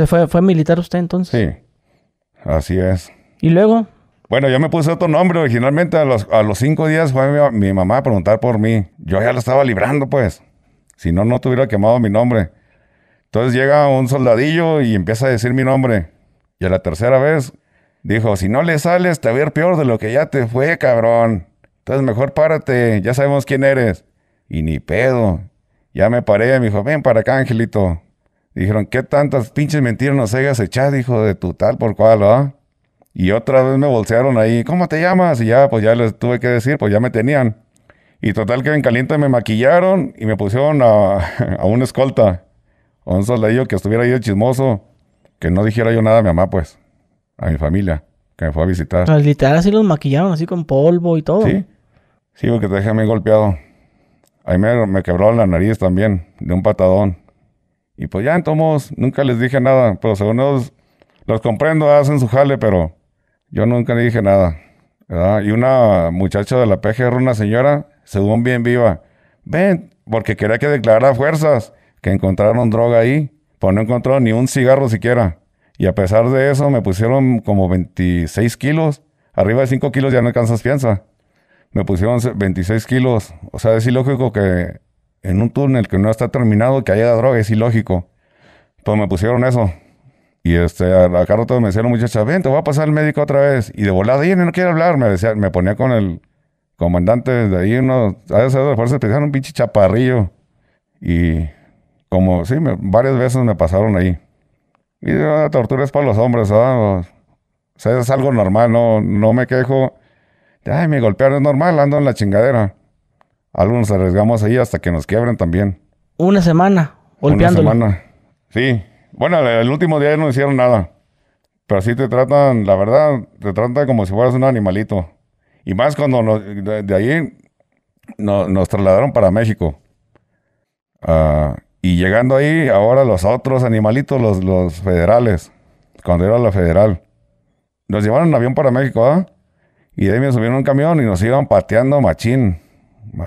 fue, militar usted entonces? Sí, así es. ¿Y luego? Bueno, yo me puse otro nombre. Originalmente a los, a los cinco días fue mi, mamá a preguntar por mí. Yo ya lo estaba librando, pues. Si no, no tuviera quemado mi nombre. Entonces llega un soldadillo y empieza a decir mi nombre. Y a la tercera vez dijo, si no le sales te va a ir peor de lo que ya te fue, cabrón. Entonces mejor párate, ya sabemos quién eres. Y ni pedo. Ya me paré, me dijo, ven para acá, Angelito. Dijeron, ¿qué tantas pinches mentiras nos hayas echado, hijo de tu tal por cual, ¿ah? Y otra vez me bolsearon ahí, ¿cómo te llamas? Y ya, pues ya les tuve que decir, pues ya me tenían. Y total que en caliente me maquillaron y me pusieron a, una un escolta, a un soldadillo que estuviera ahí de chismoso, que no dijera yo nada a mi mamá, pues, a mi familia, que me fue a visitar. Pues, literal así los maquillaron, así con polvo y todo. Sí, sí, porque te dejé bien golpeado. Ahí me, me quebró la nariz también, de un patadón. Y pues ya, en nunca les dije nada. Pero según ellos, los comprendo, ah, hacen su jale, pero yo nunca le dije nada. Y una muchacha de la PGR, una señora, según bien viva, ven, porque quería que declarara fuerzas, que encontraron droga ahí, Pero no encontró ni un cigarro siquiera. Y a pesar de eso, me pusieron como 26 kilos. Arriba de 5 kilos ya no alcanzas piensa. Me pusieron 26 kilos. O sea, es ilógico que en un túnel que no está terminado que haya droga, es ilógico. Entonces pues me pusieron eso. Y este, a la me decía muchachos, ven, te voy a pasar al médico otra vez. Y de volada, y no quiere hablar, me decía, me ponía con el comandante de ahí, uno, a veces de fuerza especial, un pinche chaparrillo. Y como, sí, varias veces me pasaron ahí. Y la tortura es para los hombres, ¿ah? O sea, es algo normal, no, no me quejo. Ay, me golpearon es normal, ando en la chingadera algo nos arriesgamos ahí hasta que nos quiebren también. Una semana, Una semana, sí. Bueno, el último día no hicieron nada. Pero así te tratan, la verdad, te tratan como si fueras un animalito. Y más cuando de, ahí nos trasladaron para México. Ah, y llegando ahí, ahora los otros animalitos, los, federales, cuando era la federal, nos llevaron en avión para México, ¿ah? Y de ahí subieron un camión y nos iban pateando machín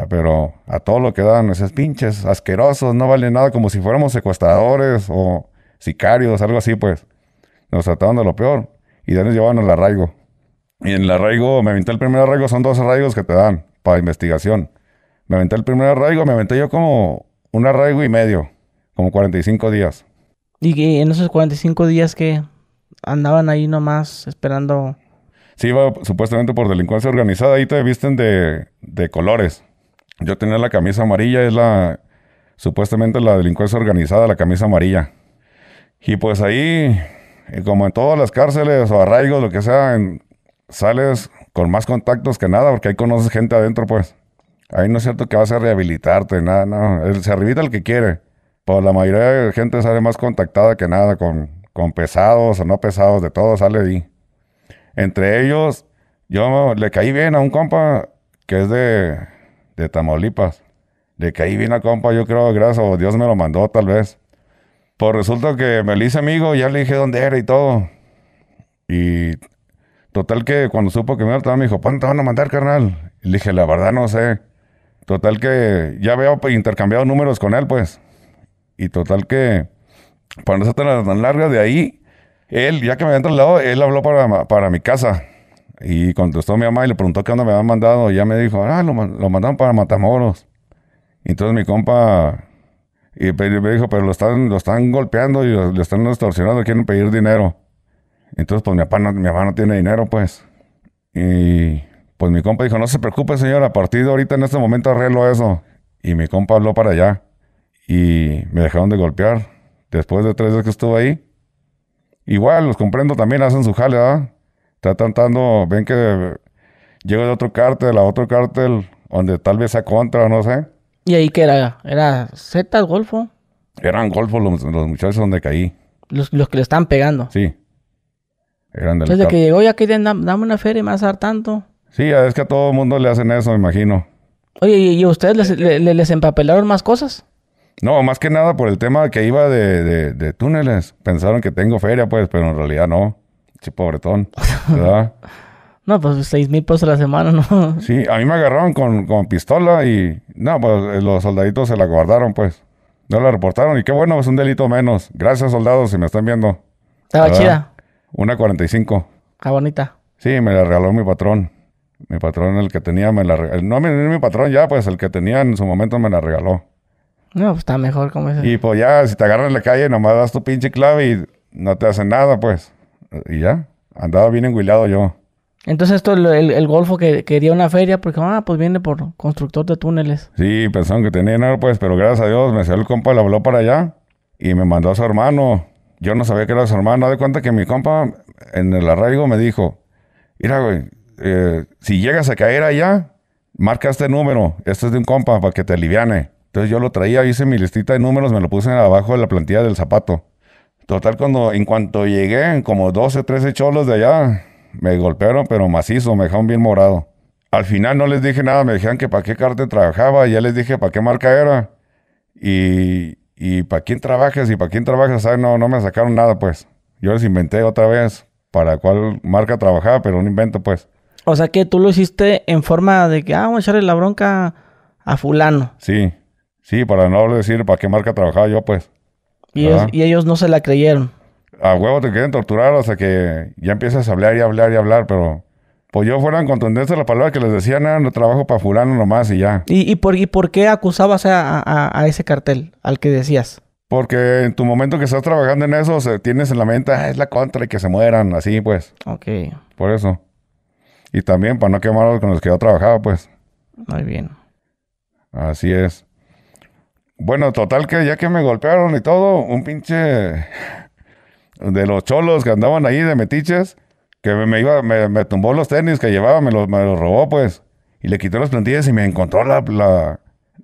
pero a todo lo que dan, esos pinches asquerosos, no valen nada, como si fuéramos secuestradores o sicarios, algo así, pues. Nos trataban de lo peor y ya nos llevaban al arraigo. Y en el arraigo, me aventé el primer arraigo, son dos arraigos que te dan para investigación. Me aventé el primer arraigo, me aventé yo como un arraigo y medio, como 45 días. ¿Y en esos 45 días que andaban ahí nomás esperando? Sí, iba supuestamente por delincuencia organizada, ahí te visten de, de colores. Yo tenía la camisa amarilla, es la supuestamente la delincuencia organizada, la camisa amarilla. Y pues ahí, eh, como en todas las cárceles o arraigos, lo que sea, sales con más contactos que nada, porque ahí conoces gente adentro, pues. Ahí no es cierto que vas a rehabilitarte, nada, no. Él se rehabilita el que quiere. Por la mayoría de gente sale más contactada que nada, con, con pesados o no pesados, de todo sale ahí. Entre ellos, yo le caí bien a un compa que es de de Tamaulipas. De que ahí vino compa, yo creo, gracias, o Dios me lo mandó tal vez. Pues resulta que me lo hice amigo, ya le dije dónde era y todo. Y total que cuando supo que me iba me dijo, te van a mandar, carnal? le dije, la verdad no sé. Total que ya veo intercambiado números con él, pues. Y total que, para no ser tan, larga, de ahí, él, ya que me había lado, él habló para, para mi casa. Y contestó mi mamá y le preguntó qué onda me habían mandado. Y ella me dijo, ah, lo, mandaron para Matamoros. Y entonces mi compa y me dijo, pero lo están, lo están golpeando y lo, están extorsionando, quieren pedir dinero. Entonces, pues mi papá mi mamá no tiene dinero, pues. Y pues mi compa dijo, no se preocupe, señor a partir de ahorita en este momento arreglo eso. Y mi compa habló para allá y me dejaron de golpear. Después de tres días que estuve ahí, igual los comprendo también, hacen su jale, ¿verdad? está tratando, ven que llega de otro cártel a otro cártel, donde tal vez sea contra, no sé. ¿Y ahí qué era? ¿Era Z golfo? Eran Golfo los, muchachos donde caí. Los, los que le estaban pegando. Sí. Eran Desde que llegó ya que dame una feria y me a dar tanto. Sí, es que a todo el mundo le hacen eso, me imagino. Oye, ¿y, ustedes les, les, empapelaron más cosas? No, más que nada por el tema que iba de, de túneles. Pensaron que tengo feria, pues, pero en realidad no. Sí, pobretón. ¿Verdad? no, pues seis mil pesos la semana, ¿no? Sí, a mí me agarraron con, pistola y. No, pues los soldaditos se la guardaron, pues. No la reportaron y qué bueno, es pues un delito menos. Gracias, soldados, si me están viendo. Estaba chida. Una 45. Ah, bonita. Sí, me la regaló mi patrón. Mi patrón, el que tenía, me la regaló. No, mi, patrón ya, pues el que tenía en su momento me la regaló. No, pues está mejor como ese. Y pues ya, si te agarran en la calle, nomás das tu pinche clave y no te hacen nada, pues y ya, andaba bien enguilado yo. Entonces esto, el, el golfo que quería una feria, porque, ah, pues viene por constructor de túneles. Sí, pensaron que tenía dinero, pues, pero gracias a Dios me salió el compa, le habló para allá y me mandó a su hermano. Yo no sabía que era su hermano. De cuenta que mi compa en el arraigo me dijo, mira, güey, eh, si llegas a caer allá, marca este número. Este es de un compa para que te aliviane. Entonces yo lo traía, hice mi listita de números, me lo puse abajo de la plantilla del zapato. Total, cuando en cuanto llegué, como 12, 13 cholos de allá, me golpearon, pero macizo, me dejaron bien morado. Al final no les dije nada, me dijeron que para qué carte trabajaba, ya les dije para qué marca era y, para quién trabajas y para quién trabajas, No, no me sacaron nada, pues. Yo les inventé otra vez para cuál marca trabajaba, pero un invento, pues. O sea que tú lo hiciste en forma de que, ah, vamos a echarle la bronca a fulano. Sí, sí, para no decir para qué marca trabajaba yo, pues. Y, ellos, no se la creyeron. A huevo te quieren torturar hasta que ya empiezas a hablar y hablar y hablar, pero pues yo fueran contundencia la palabra que les decían, ah, no trabajo para fulano nomás y ya. ¿Y, por, por qué acusabas a, ese cartel al que decías? Porque en tu momento que estás trabajando en eso, se, tienes en la mente, ah, es la contra y que se mueran, así pues. Ok. Por eso. Y también para no quemarlos con los que yo trabajaba, pues. Muy bien. Así es. Bueno, total que ya que me golpearon y todo, un pinche de los cholos que andaban ahí de metiches, que me, iba, me, tumbó los tenis que llevaba, me los, me los robó pues, y le quitó las plantillas y me encontró la,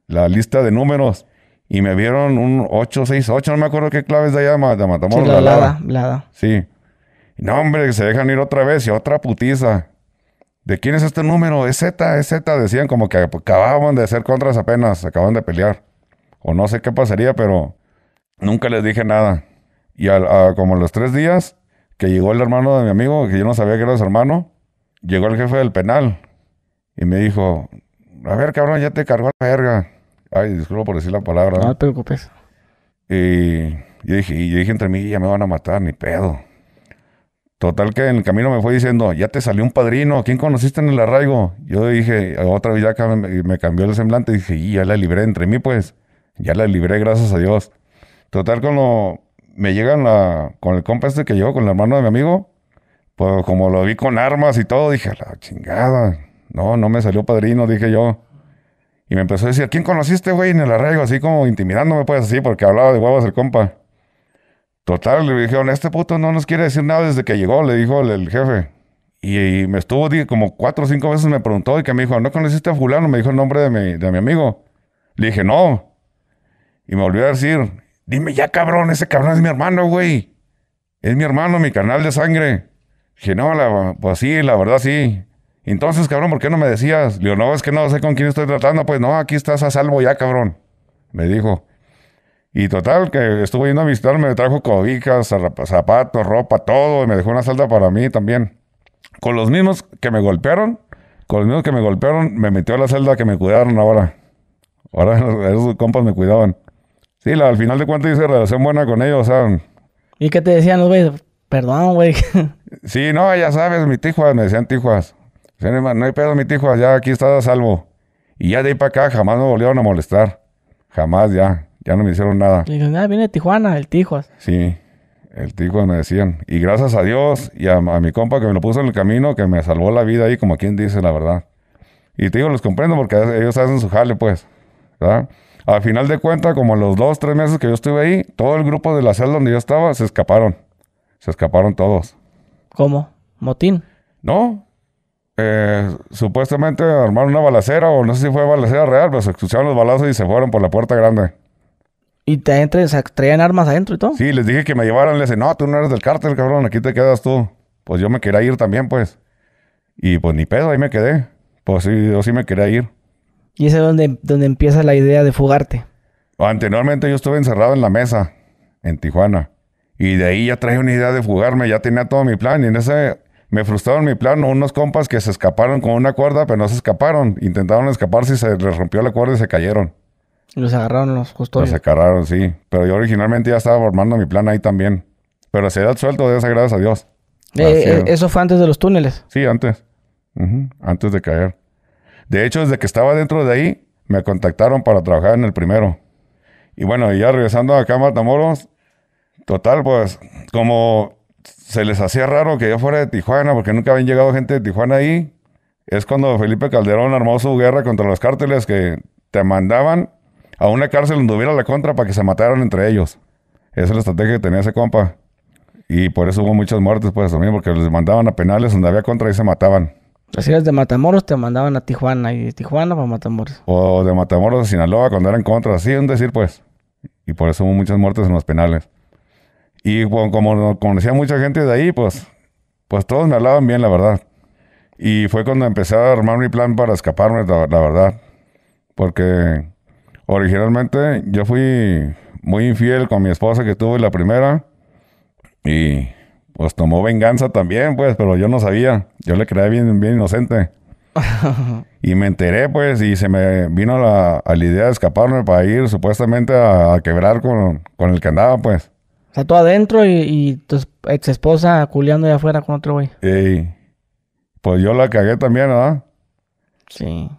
la, lista de números. Y me vieron un 868, no me acuerdo qué claves de allá de Matamoros. la, lada, lada. Sí. No, hombre, se dejan ir otra vez y otra putiza. ¿De quién es este número? Es Z, es Z, decían como que acababan de hacer contras apenas, acababan de pelear o no sé qué pasaría, pero nunca les dije nada. Y a, como los tres días que llegó el hermano de mi amigo, que yo no sabía que era su hermano, llegó el jefe del penal y me dijo, a ver, cabrón, ya te cargó la verga. Ay, disculpa por decir la palabra. No, te preocupes. Y yo dije, y entre mí, ya me van a matar, ni pedo. Total que en el camino me fue diciendo, ya te salió un padrino, ¿quién conociste en el arraigo? Yo dije, otra vez ya me, cambió el semblante, y dije, ya la libré entre mí, pues. Ya la libré, gracias a Dios. Total, cuando me llegan la, con el compa este que llegó, con la hermano de mi amigo, pues como lo vi con armas y todo, dije, la chingada, no, no me salió padrino, dije yo. Y me empezó a decir, ¿quién conociste, güey, en el arraigo? Así como intimidándome, pues, así, porque hablaba de huevos el compa. Total, le dijeron, este puto no nos quiere decir nada desde que llegó, le dijo el, jefe. Y, me estuvo, como cuatro o cinco veces me preguntó y que me dijo, ¿no conociste a fulano? Me dijo el nombre de de mi amigo. Le dije, no. Y me volvió a decir, dime ya cabrón, ese cabrón es mi hermano, güey. Es mi hermano, mi canal de sangre. Dije, no, pues sí, la verdad sí. Entonces, cabrón, ¿por qué no me decías? Le no, es que no sé con quién estoy tratando. Pues no, aquí estás a salvo ya, cabrón. Me dijo. Y total, que estuve yendo a visitarme, me trajo cobijas, zapatos, ropa, todo. Y me dejó una salda para mí también. Con los mismos que me golpearon, con los mismos que me golpearon, me metió a la celda que me cuidaron ahora. Ahora esos compas me cuidaban. Sí, al final de cuentas hice relación buena con ellos, ¿sabes? ¿Y qué te decían los güeyes? Perdón, güey. sí, no, ya sabes, mi tijuas, me decían tijuas. No hay pedo, mi tijuas, ya aquí estás a salvo. Y ya de ahí para acá jamás me volvieron a molestar. Jamás ya. Ya no me hicieron nada. Y dicen, ah, viene Tijuana, el Tijuas. Sí, el Tijuas me decían. Y gracias a Dios y a, mi compa que me lo puso en el camino, que me salvó la vida ahí, como quien dice, la verdad. Y te digo, los comprendo porque ellos hacen su jale, pues. ¿Verdad? Al final de cuentas, como los dos, tres meses que yo estuve ahí, todo el grupo de la celda donde yo estaba se escaparon. Se escaparon todos. ¿Cómo? ¿Motín? No. Eh, supuestamente armaron una balacera, o no sé si fue balacera real, pero se escucharon los balazos y se fueron por la puerta grande. ¿Y te se traían armas adentro y todo? Sí, les dije que me llevaran. Les dije, no, tú no eres del cártel, cabrón, aquí te quedas tú. Pues yo me quería ir también, pues. Y pues ni pedo, ahí me quedé. Pues sí, yo sí me quería ir. Y ese es donde, donde empieza la idea de fugarte. Anteriormente yo estuve encerrado en la mesa, en Tijuana. Y de ahí ya traje una idea de fugarme, ya tenía todo mi plan. Y en ese me frustraron mi plan unos compas que se escaparon con una cuerda, pero no se escaparon. Intentaron escaparse y se les rompió la cuerda y se cayeron. Los agarraron los custodios. Los agarraron, sí. Pero yo originalmente ya estaba formando mi plan ahí también. Pero se da suelto, de esa gracias a Dios. Eh, eh, ¿Eso fue antes de los túneles? Sí, antes. Antes de caer. De hecho, desde que estaba dentro de ahí, me contactaron para trabajar en el primero. Y bueno, ya regresando acá a Matamoros, total, pues como se les hacía raro que yo fuera de Tijuana, porque nunca habían llegado gente de Tijuana ahí, es cuando Felipe Calderón armó su guerra contra los cárteles que te mandaban a una cárcel donde hubiera la contra para que se mataran entre ellos. Esa es la estrategia que tenía ese compa. Y por eso hubo muchas muertes, pues también, porque les mandaban a penales donde había contra y se mataban si eres de Matamoros te mandaban a Tijuana y de Tijuana para Matamoros. O de Matamoros a Sinaloa cuando eran contra, así es decir, pues. Y por eso hubo muchas muertes en los penales. Y bueno, como, conocía mucha gente de ahí, pues, pues todos me hablaban bien, la verdad. Y fue cuando empecé a armar mi plan para escaparme, la, la verdad. Porque originalmente yo fui muy infiel con mi esposa que tuve la primera. Y pues tomó venganza también, pues, pero yo no sabía. Yo le creía bien, bien inocente. y me enteré, pues, y se me vino la, a la idea de escaparme para ir supuestamente a, quebrar con, el que andaba, pues. O sea, tú adentro y, tu ex esposa culeando allá afuera con otro güey. Sí. Pues yo la cagué también, ¿verdad? Sí.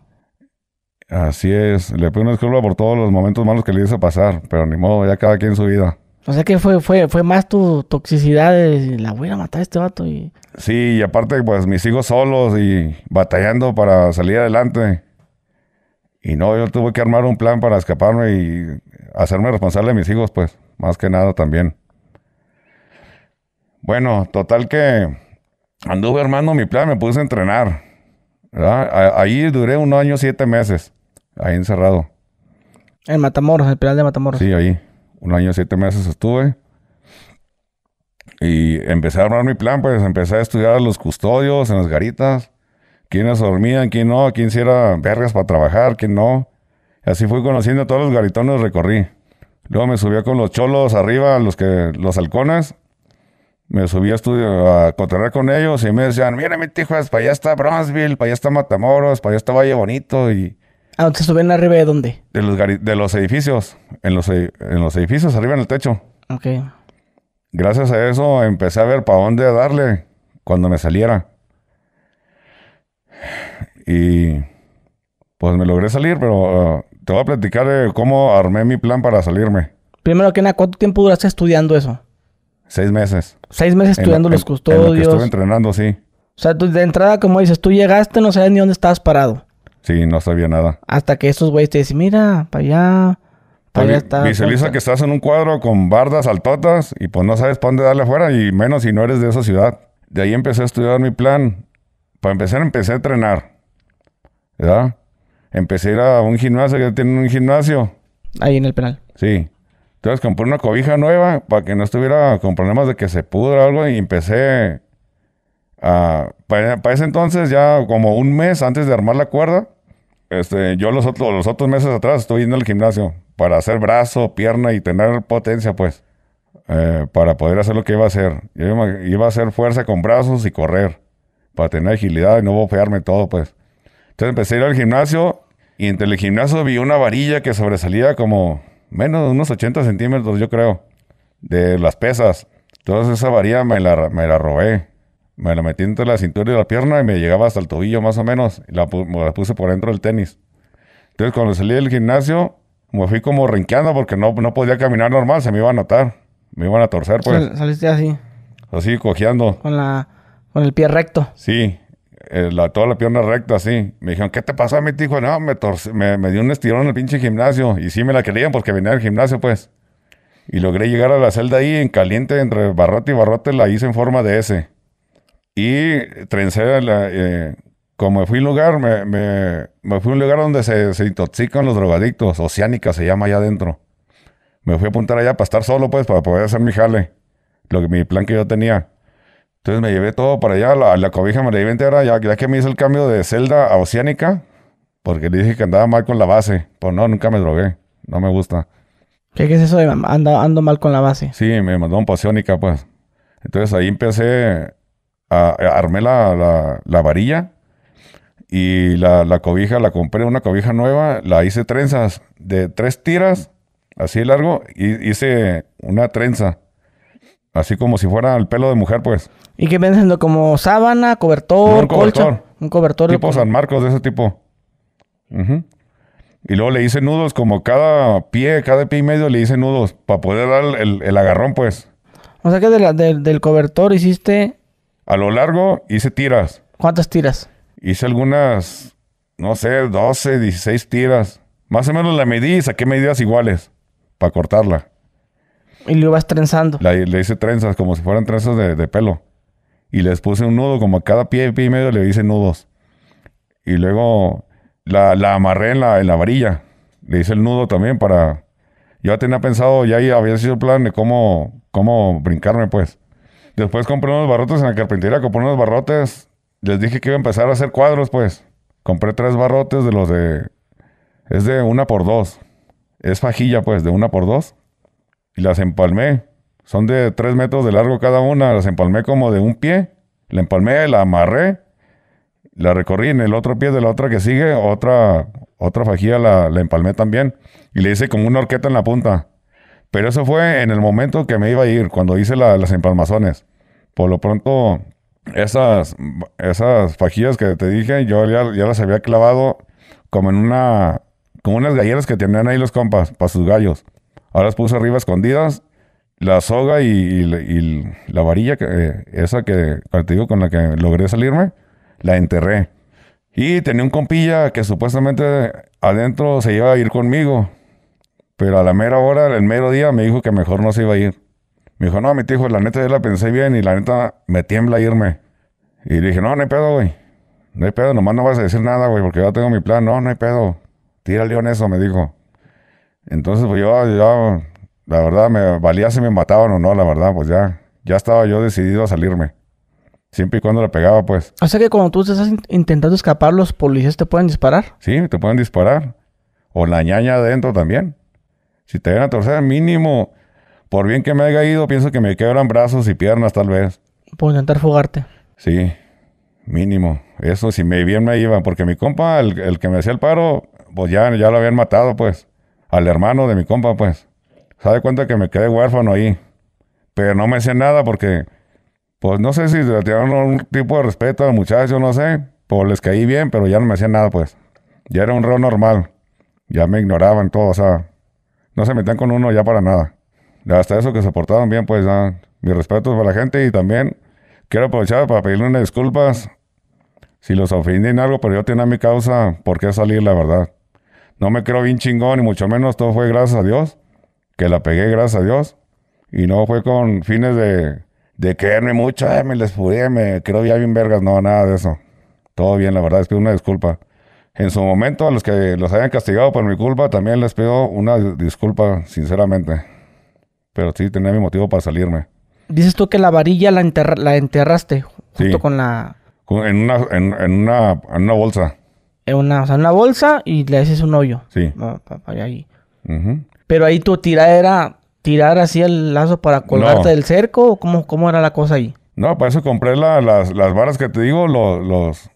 Así es. Le pido una disculpa por todos los momentos malos que le hice pasar, pero ni modo, ya cada quien su vida. O sea que fue, fue, fue más tu toxicidad de la voy a matar a este vato. Y... Sí, y aparte, pues mis hijos solos y batallando para salir adelante. Y no, yo tuve que armar un plan para escaparme y hacerme responsable de mis hijos, pues, más que nada también. Bueno, total que anduve armando mi plan, me puse a entrenar. Ahí duré un año, siete meses, ahí encerrado. En Matamoros, el penal de Matamoros. Sí, ahí un año y siete meses estuve. Y empecé a armar mi plan, pues empecé a estudiar a los custodios en las garitas, quiénes dormían, quién no, quién hiciera vergas para trabajar, quién no. así fui conociendo a todos los garitones, recorrí. Luego me subí con los cholos arriba, los que los halcones. Me subí a, estudio, a cotorrear con ellos y me decían, mira, mi tijuas, para allá está Bronxville para allá está Matamoros, para allá está Valle Bonito y ¿A dónde se suben arriba de dónde? De los, edificios. En los, e-, en los edificios, arriba en el techo. Ok. Gracias a eso empecé a ver para dónde darle cuando me saliera. Y pues me logré salir, pero ah, te voy a platicar cómo armé mi plan para salirme. Primero que nada, ¿cuánto tiempo duraste estudiando eso? Seis meses. Seis meses estudiando los custodios. estuve entrenando, sí. O sea, de entrada, como dices, tú llegaste, no sabes ni dónde estabas parado. Sí, no sabía nada. Hasta que esos güeyes te dicen, mira, para allá, para pues allá está. Visualiza que estás en un cuadro con bardas altotas y pues no sabes para dónde darle afuera y menos si no eres de esa ciudad. De ahí empecé a estudiar mi plan. Para empezar, empecé a entrenar. ¿Verdad? Empecé a ir a un gimnasio que tiene un gimnasio. Ahí en el penal. Sí. Entonces compré una cobija nueva para que no estuviera con problemas de que se pudra algo y empecé a... para ese entonces, ya como un mes antes de armar la cuerda, este, yo los, los otros meses atrás estuve yendo al gimnasio para hacer brazo, pierna y tener potencia, pues, eh, para poder hacer lo que iba a hacer. Yo iba a hacer fuerza con brazos y correr, para tener agilidad y no bofearme todo, pues. Entonces empecé a ir al gimnasio y entre el gimnasio vi una varilla que sobresalía como menos de unos 80 centímetros, yo creo, de las pesas. Entonces esa varilla me la, me la robé me la metí entre la cintura y la pierna y me llegaba hasta el tobillo más o menos. Y la, la puse por dentro del tenis. Entonces cuando salí del gimnasio, me fui como rinqueando porque no, no podía caminar normal, se me iba a notar. Me iban a torcer, pues. Saliste así. Así, cojeando. Con la... Con el pie recto. Sí. Eh, toda la pierna recta, así. Me dijeron, ¿qué te pasa, mi hijo? No, me, me, dio un estirón en el pinche gimnasio. Y sí me la querían porque venía del gimnasio, pues. Y logré llegar a la celda ahí en caliente entre barrote y barrote, la hice en forma de S. Y trencé... Eh, como fui a un lugar, me, me, fui a un lugar donde se, intoxican los drogadictos, Oceánica se llama allá adentro. Me fui a apuntar allá para estar solo, pues, para poder hacer mi jale, lo que, mi plan que yo tenía. Entonces me llevé todo para allá, la, la cobija me la llevé entera, ya, ya, que me hice el cambio de celda a Oceánica, porque le dije que andaba mal con la base. Pues no, nunca me drogué, no me gusta. ¿Qué, es eso de ando, mal con la base? Sí, me mandó un Oceánica, pues. Entonces ahí empecé Ah, eh, armé la, varilla y la, cobija, la compré una cobija nueva, la hice trenzas de tres tiras, así largo, y hice una trenza. Así como si fuera el pelo de mujer, pues. ¿Y que venden? ¿Como sábana, cobertor, un cobertor? Un cobertor. Tipo San Marcos, de ese tipo. Y luego le hice nudos, como cada pie, cada pie y medio le hice nudos, para poder dar el, agarrón, pues. O sea que del cobertor hiciste a lo largo hice tiras. ¿Cuántas tiras? Hice algunas, no sé, 12, 16 tiras. Más o menos la medí y saqué medidas iguales para cortarla. Y lo ibas trenzando. le hice trenzas como si fueran trenzas de, pelo. Y les puse un nudo, como a cada pie, pie y medio le hice nudos. Y luego la, amarré en la, la varilla. Le hice el nudo también para... Yo tenía pensado, ya había sido el plan de cómo, cómo brincarme, pues. Después compré unos barrotes en la carpintería, compré unos barrotes. Les dije que iba a empezar a hacer cuadros, pues. Compré tres barrotes de los de... Es de una por dos. Es fajilla, pues, de una por dos. Y las empalmé. Son de tres metros de largo cada una. Las empalmé como de un pie. La empalmé, la amarré. La recorrí en el otro pie de la otra que sigue. Otra, otra fajilla la, la empalmé también. Y le hice como una horqueta en la punta. Pero eso fue en el momento que me iba a ir, cuando hice las empalmazones. Por lo pronto, esas, esas fajillas que te dije, yo ya, ya las había clavado como en una, como unas galleras que tenían ahí los compas para sus gallos. Ahora las puse arriba escondidas, la soga y, la varilla, eh, esa que te digo con la que logré salirme, la enterré. Y tenía un compilla que supuestamente adentro se iba a ir conmigo, pero a la mera hora, el mero día, me dijo que mejor no se iba a ir. Me dijo, no, mi tío, la neta yo la pensé bien y la neta me tiembla irme. Y dije, no, no hay pedo, güey. No hay pedo, nomás no vas a decir nada, güey, porque yo tengo mi plan. No, no hay pedo. Tira león eso, me dijo. Entonces, pues yo, la verdad, me valía si me mataban o no, la verdad, pues ya, ya estaba yo decidido a salirme. Siempre y cuando la pegaba, pues. O sea que cuando tú estás intentando escapar, los policías te pueden disparar. Sí, te pueden disparar. O la ñaña adentro también. Si te vienen a torcer, mínimo, por bien que me haya ido, pienso que me quebran brazos y piernas tal vez. Por intentar fugarte. Sí, mínimo. Eso, si me bien me iban, porque mi compa, el, que me hacía el paro, pues ya, ya lo habían matado, pues. Al hermano de mi compa, pues. Se cuánto cuenta que me quedé huérfano ahí. Pero no me sé nada porque, pues no sé si le tiraron un tipo de respeto al muchacho, no sé. Pues les caí bien, pero ya no me hacían nada, pues. Ya era un reo normal. Ya me ignoraban todo, o sea, no se metan con uno ya para nada. Hasta eso que se portaron bien, pues ya, mis respetos para la gente y también quiero aprovechar para pedirle unas disculpas si los ofendí en algo, pero yo tenía mi causa por qué salir, la verdad. No me creo bien chingón y mucho menos todo fue gracias a Dios, que la pegué gracias a Dios y no fue con fines de, de quererme mucho, eh, me les pude, me creo ya bien vergas, no, nada de eso. Todo bien, la verdad, Es que una disculpa. En su momento, a los que los hayan castigado por mi culpa, también les pido una disculpa, sinceramente. Pero sí tenía mi motivo para salirme. Dices tú que la varilla la, la enterraste junto con la... En una, en, una, bolsa. En una, o sea, en una bolsa y le haces un hoyo. Sí. Ahí. Pero ahí tu tirada era tirar así el lazo para colgarte del cerco o cómo, era la cosa ahí? No, para eso compré las, las, varas que te digo, los, los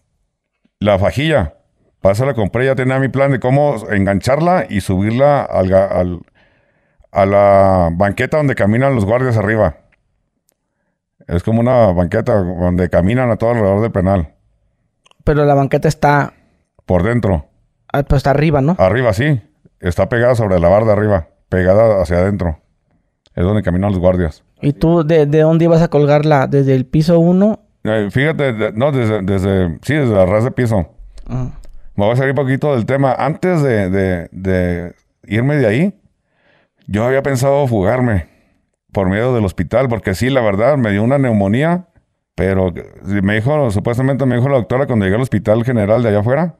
la fajilla. Pasa, la compré, ya tenía mi plan de cómo engancharla y subirla a la banqueta donde caminan los guardias arriba. Es como una banqueta donde caminan a todo alrededor del penal. Pero la banqueta está... Por dentro. Ah, pues está arriba, ¿no? Arriba, sí. Está pegada sobre la de arriba, pegada hacia adentro. Es donde caminan los guardias. ¿Y tú de, dónde ibas a colgarla? ¿Desde el piso 1? Eh, fíjate, no, desde, desde, sí, desde la ras de piso. Ah me voy a salir un poquito del tema. Antes de, irme de ahí, yo había pensado fugarme por miedo del hospital, porque sí, la verdad, me dio una neumonía, pero me dijo, supuestamente me dijo la doctora cuando llegué al hospital general de allá afuera,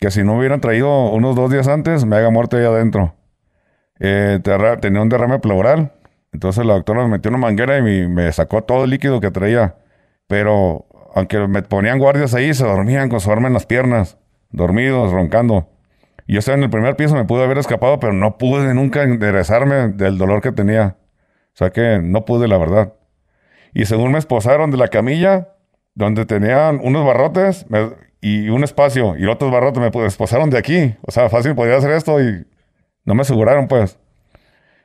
que si no hubieran traído unos dos días antes, me haga muerte ahí adentro. Eh, tenía un derrame pleural, entonces la doctora me metió una manguera y me sacó todo el líquido que traía, pero aunque me ponían guardias ahí, se dormían con su arma en las piernas dormidos, roncando. Yo estaba en el primer piso, me pude haber escapado, pero no pude nunca enderezarme del dolor que tenía. O sea que no pude, la verdad. Y según me esposaron de la camilla, donde tenían unos barrotes y un espacio, y otros barrotes me esposaron de aquí. O sea, fácil podía hacer esto y no me aseguraron, pues.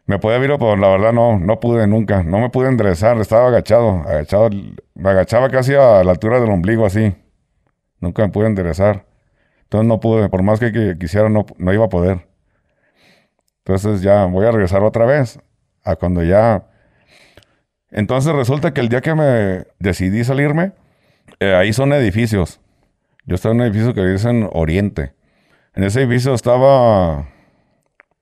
Me podía abrir, pero la verdad no, no pude nunca. No me pude enderezar, estaba agachado, agachado. Me agachaba casi a la altura del ombligo, así. Nunca me pude enderezar. Entonces no pude, por más que, quisiera, no, iba a poder. Entonces ya voy a regresar otra vez a cuando ya... Entonces resulta que el día que me decidí salirme, eh, ahí son edificios. Yo estaba en un edificio que dicen Oriente. En ese edificio estaba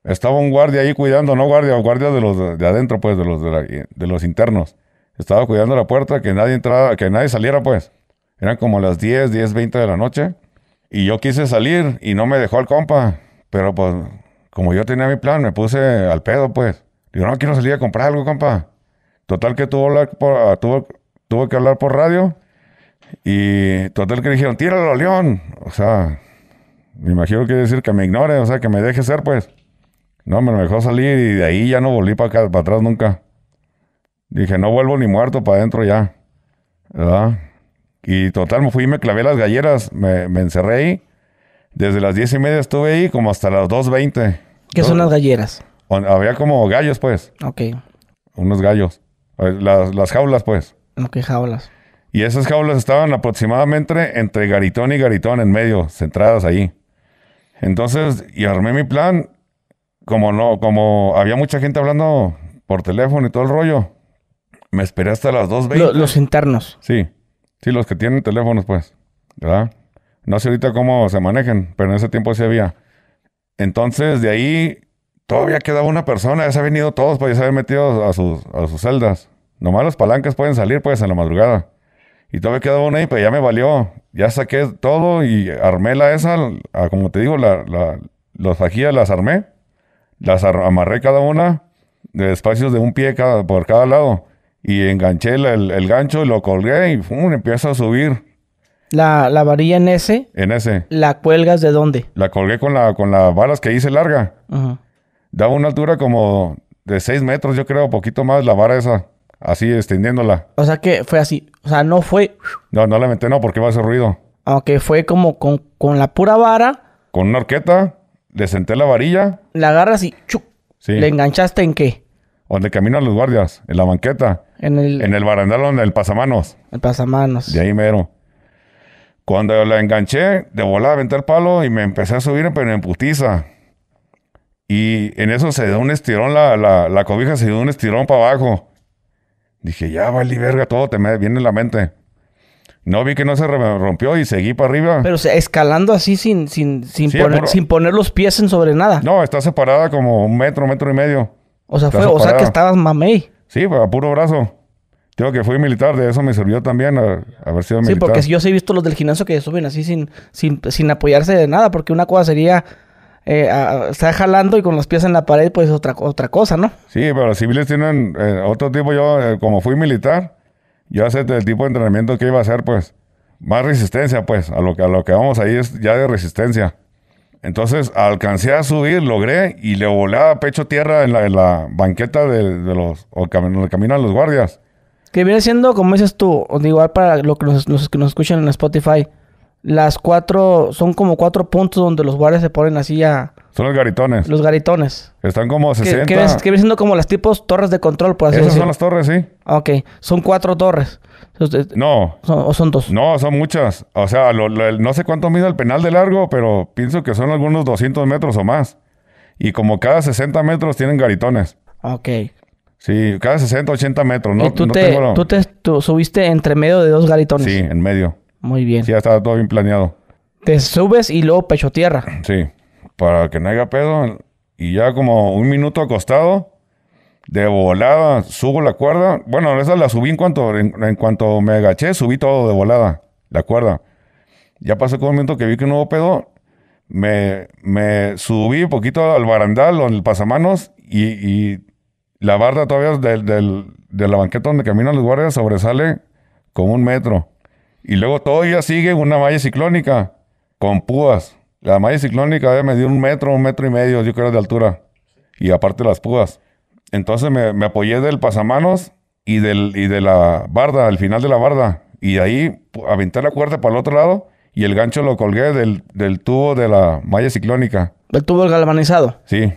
estaba un guardia ahí cuidando, no guardia, guardia de los de adentro, pues, de los de, los internos. Estaba cuidando la puerta, que nadie entrara, que nadie saliera, pues. Eran como las 10, 10, 20 de la noche. Y yo quise salir y no me dejó el compa. Pero pues, como yo tenía mi plan, me puse al pedo, pues. Digo, no quiero salir a comprar algo, compa. Total que tuvo tuvo, que hablar por radio. Y total que dijeron, tíralo, León. O sea, me imagino que decir que me ignore, o sea, que me deje ser, pues. No, me dejó salir y de ahí ya no volví para para atrás nunca. Dije, no vuelvo ni muerto para adentro ya. ¿Verdad? Y total, me fui y me clavé las galleras, me, encerré ahí. Desde las diez y media estuve ahí como hasta las veinte. ¿Qué son las galleras? Había como gallos, pues. Ok. Unos gallos. Eh, las, jaulas, pues. Ok, jaulas. Y esas jaulas estaban aproximadamente entre garitón y garitón en medio, centradas ahí. Entonces, y armé mi plan. Como no, como había mucha gente hablando por teléfono y todo el rollo, me esperé hasta las dos veinte. los internos. Sí. Sí, los que tienen teléfonos, pues, ¿verdad? No sé ahorita cómo se manejen, pero en ese tiempo sí había. Entonces, de ahí todavía quedaba una persona, ya se habían ido todos, pues ya se habían metido a sus, celdas. Nomás las palancas pueden salir, pues, en la madrugada. Y todavía quedaba una ahí, pero ya me valió. Ya saqué todo y armé la esa, como te digo, la, la, los las armé, las amarré cada una, de espacios de un pie cada, por cada lado y enganché el, gancho y lo colgué y empieza a subir. La, varilla en ese. En ese. ¿La cuelgas de dónde? La colgué con, la, con las varas que hice larga. Daba una altura como de 6 metros, yo creo, poquito más la vara esa. Así extendiéndola. O sea que fue así. O sea, no fue. No, no la metí, no, porque va a hacer ruido. Aunque ah, fue como con, la pura vara. Con una horqueta, le senté la varilla. La agarras y. ¡chuc! ¿Le enganchaste en qué? Donde caminan los guardias, en la banqueta. En el, en el barandal el pasamanos. El pasamanos. De ahí mero. Cuando la enganché, de volada aventé el palo y me empecé a subir, pero en putiza. Y en eso se dio un estirón, la, cobija se dio un estirón para abajo. Dije, ya vale, verga, todo te me viene en la mente. No vi que no se rompió y seguí para arriba. Pero escalando así sin, sin, poner, sin poner los pies en sobre nada. No, está separada como un metro, metro y medio. O sea, fue, o sea que estabas mamey. Sí, a puro brazo. Yo que fui militar, de eso me sirvió también a, haber sido militar. Sí, porque yo sí he visto los del gimnasio que suben así sin, sin, sin apoyarse de nada, porque una cosa sería eh, está jalando y con los pies en la pared, pues otra, otra cosa, ¿no? Sí, pero los civiles tienen eh, otro tipo. Yo, eh, como fui militar, yo hace el tipo de entrenamiento que iba a hacer, pues, más resistencia, pues, a lo que, a lo que vamos ahí es ya de resistencia. Entonces alcancé a subir, logré y le volé pecho tierra en la, banqueta de, los o camino caminan los guardias. Que viene siendo, como dices tú, igual para lo los que nos escuchan en Spotify, las cuatro, son como cuatro puntos donde los guardias se ponen así a... Son los garitones. Los garitones. Están como 60. Que, que, siendo como las tipos torres de control, por así Esas son las torres, sí. Ok, son cuatro torres. Eh, no. ¿O son dos? No, son muchas. O sea, no sé cuánto mide el penal de largo, pero pienso que son algunos 200 metros o más. Y como cada 60 metros tienen garitones. Ok. Sí, cada 60, 80 metros. No, tú, te, subiste entre medio de dos garitones. Sí, en medio. Muy bien. Sí, ya estaba todo bien planeado. Te subes y luego pecho tierra. Sí, para que no haya pedo. Y ya como un minuto acostado, de volada, subo la cuerda. Bueno, esa la subí en cuanto, en, cuanto me agaché, subí todo de volada, la cuerda. Ya pasó un momento que vi que no hubo pedo. Me, subí un poquito al barandal o el pasamanos y, la barda todavía del del de la banqueta donde caminan los guardias sobresale como un metro. Y luego todavía sigue una malla ciclónica con púas. La malla ciclónica me medir un metro, un metro y medio, yo creo, de altura. Y aparte las púas. Entonces me, apoyé del pasamanos y, del, y de la barda, al final de la barda. Y ahí aventé la cuerda para el otro lado y el gancho lo colgué del, tubo de la malla ciclónica. ¿Del tubo galvanizado? Sí.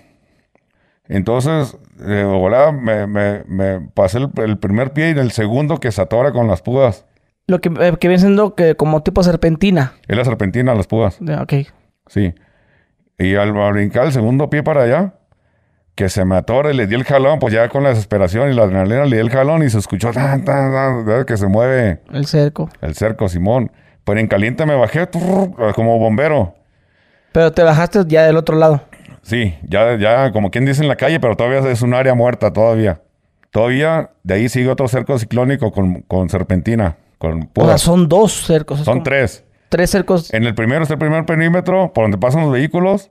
Entonces, eh, me, me, pasé el, primer pie y el segundo que se atora con las púas. Lo eh, que, viene siendo que como tipo serpentina. Es la serpentina, las púas. ok. Sí. Y al brincar el segundo pie para allá, que se me le di el jalón, pues ya con la desesperación y la adrenalina le di el jalón y se escuchó tan, tan, que se mueve. El cerco. El cerco, Simón. Pero en caliente me bajé como bombero. Pero te bajaste ya del otro lado. Sí, ya, ya como quien dice en la calle, pero todavía es un área muerta todavía. Todavía de ahí sigue otro cerco ciclónico con, con serpentina o son dos cercos. Son tres. Tres cercos. En el primero está el primer perímetro, por donde pasan los vehículos.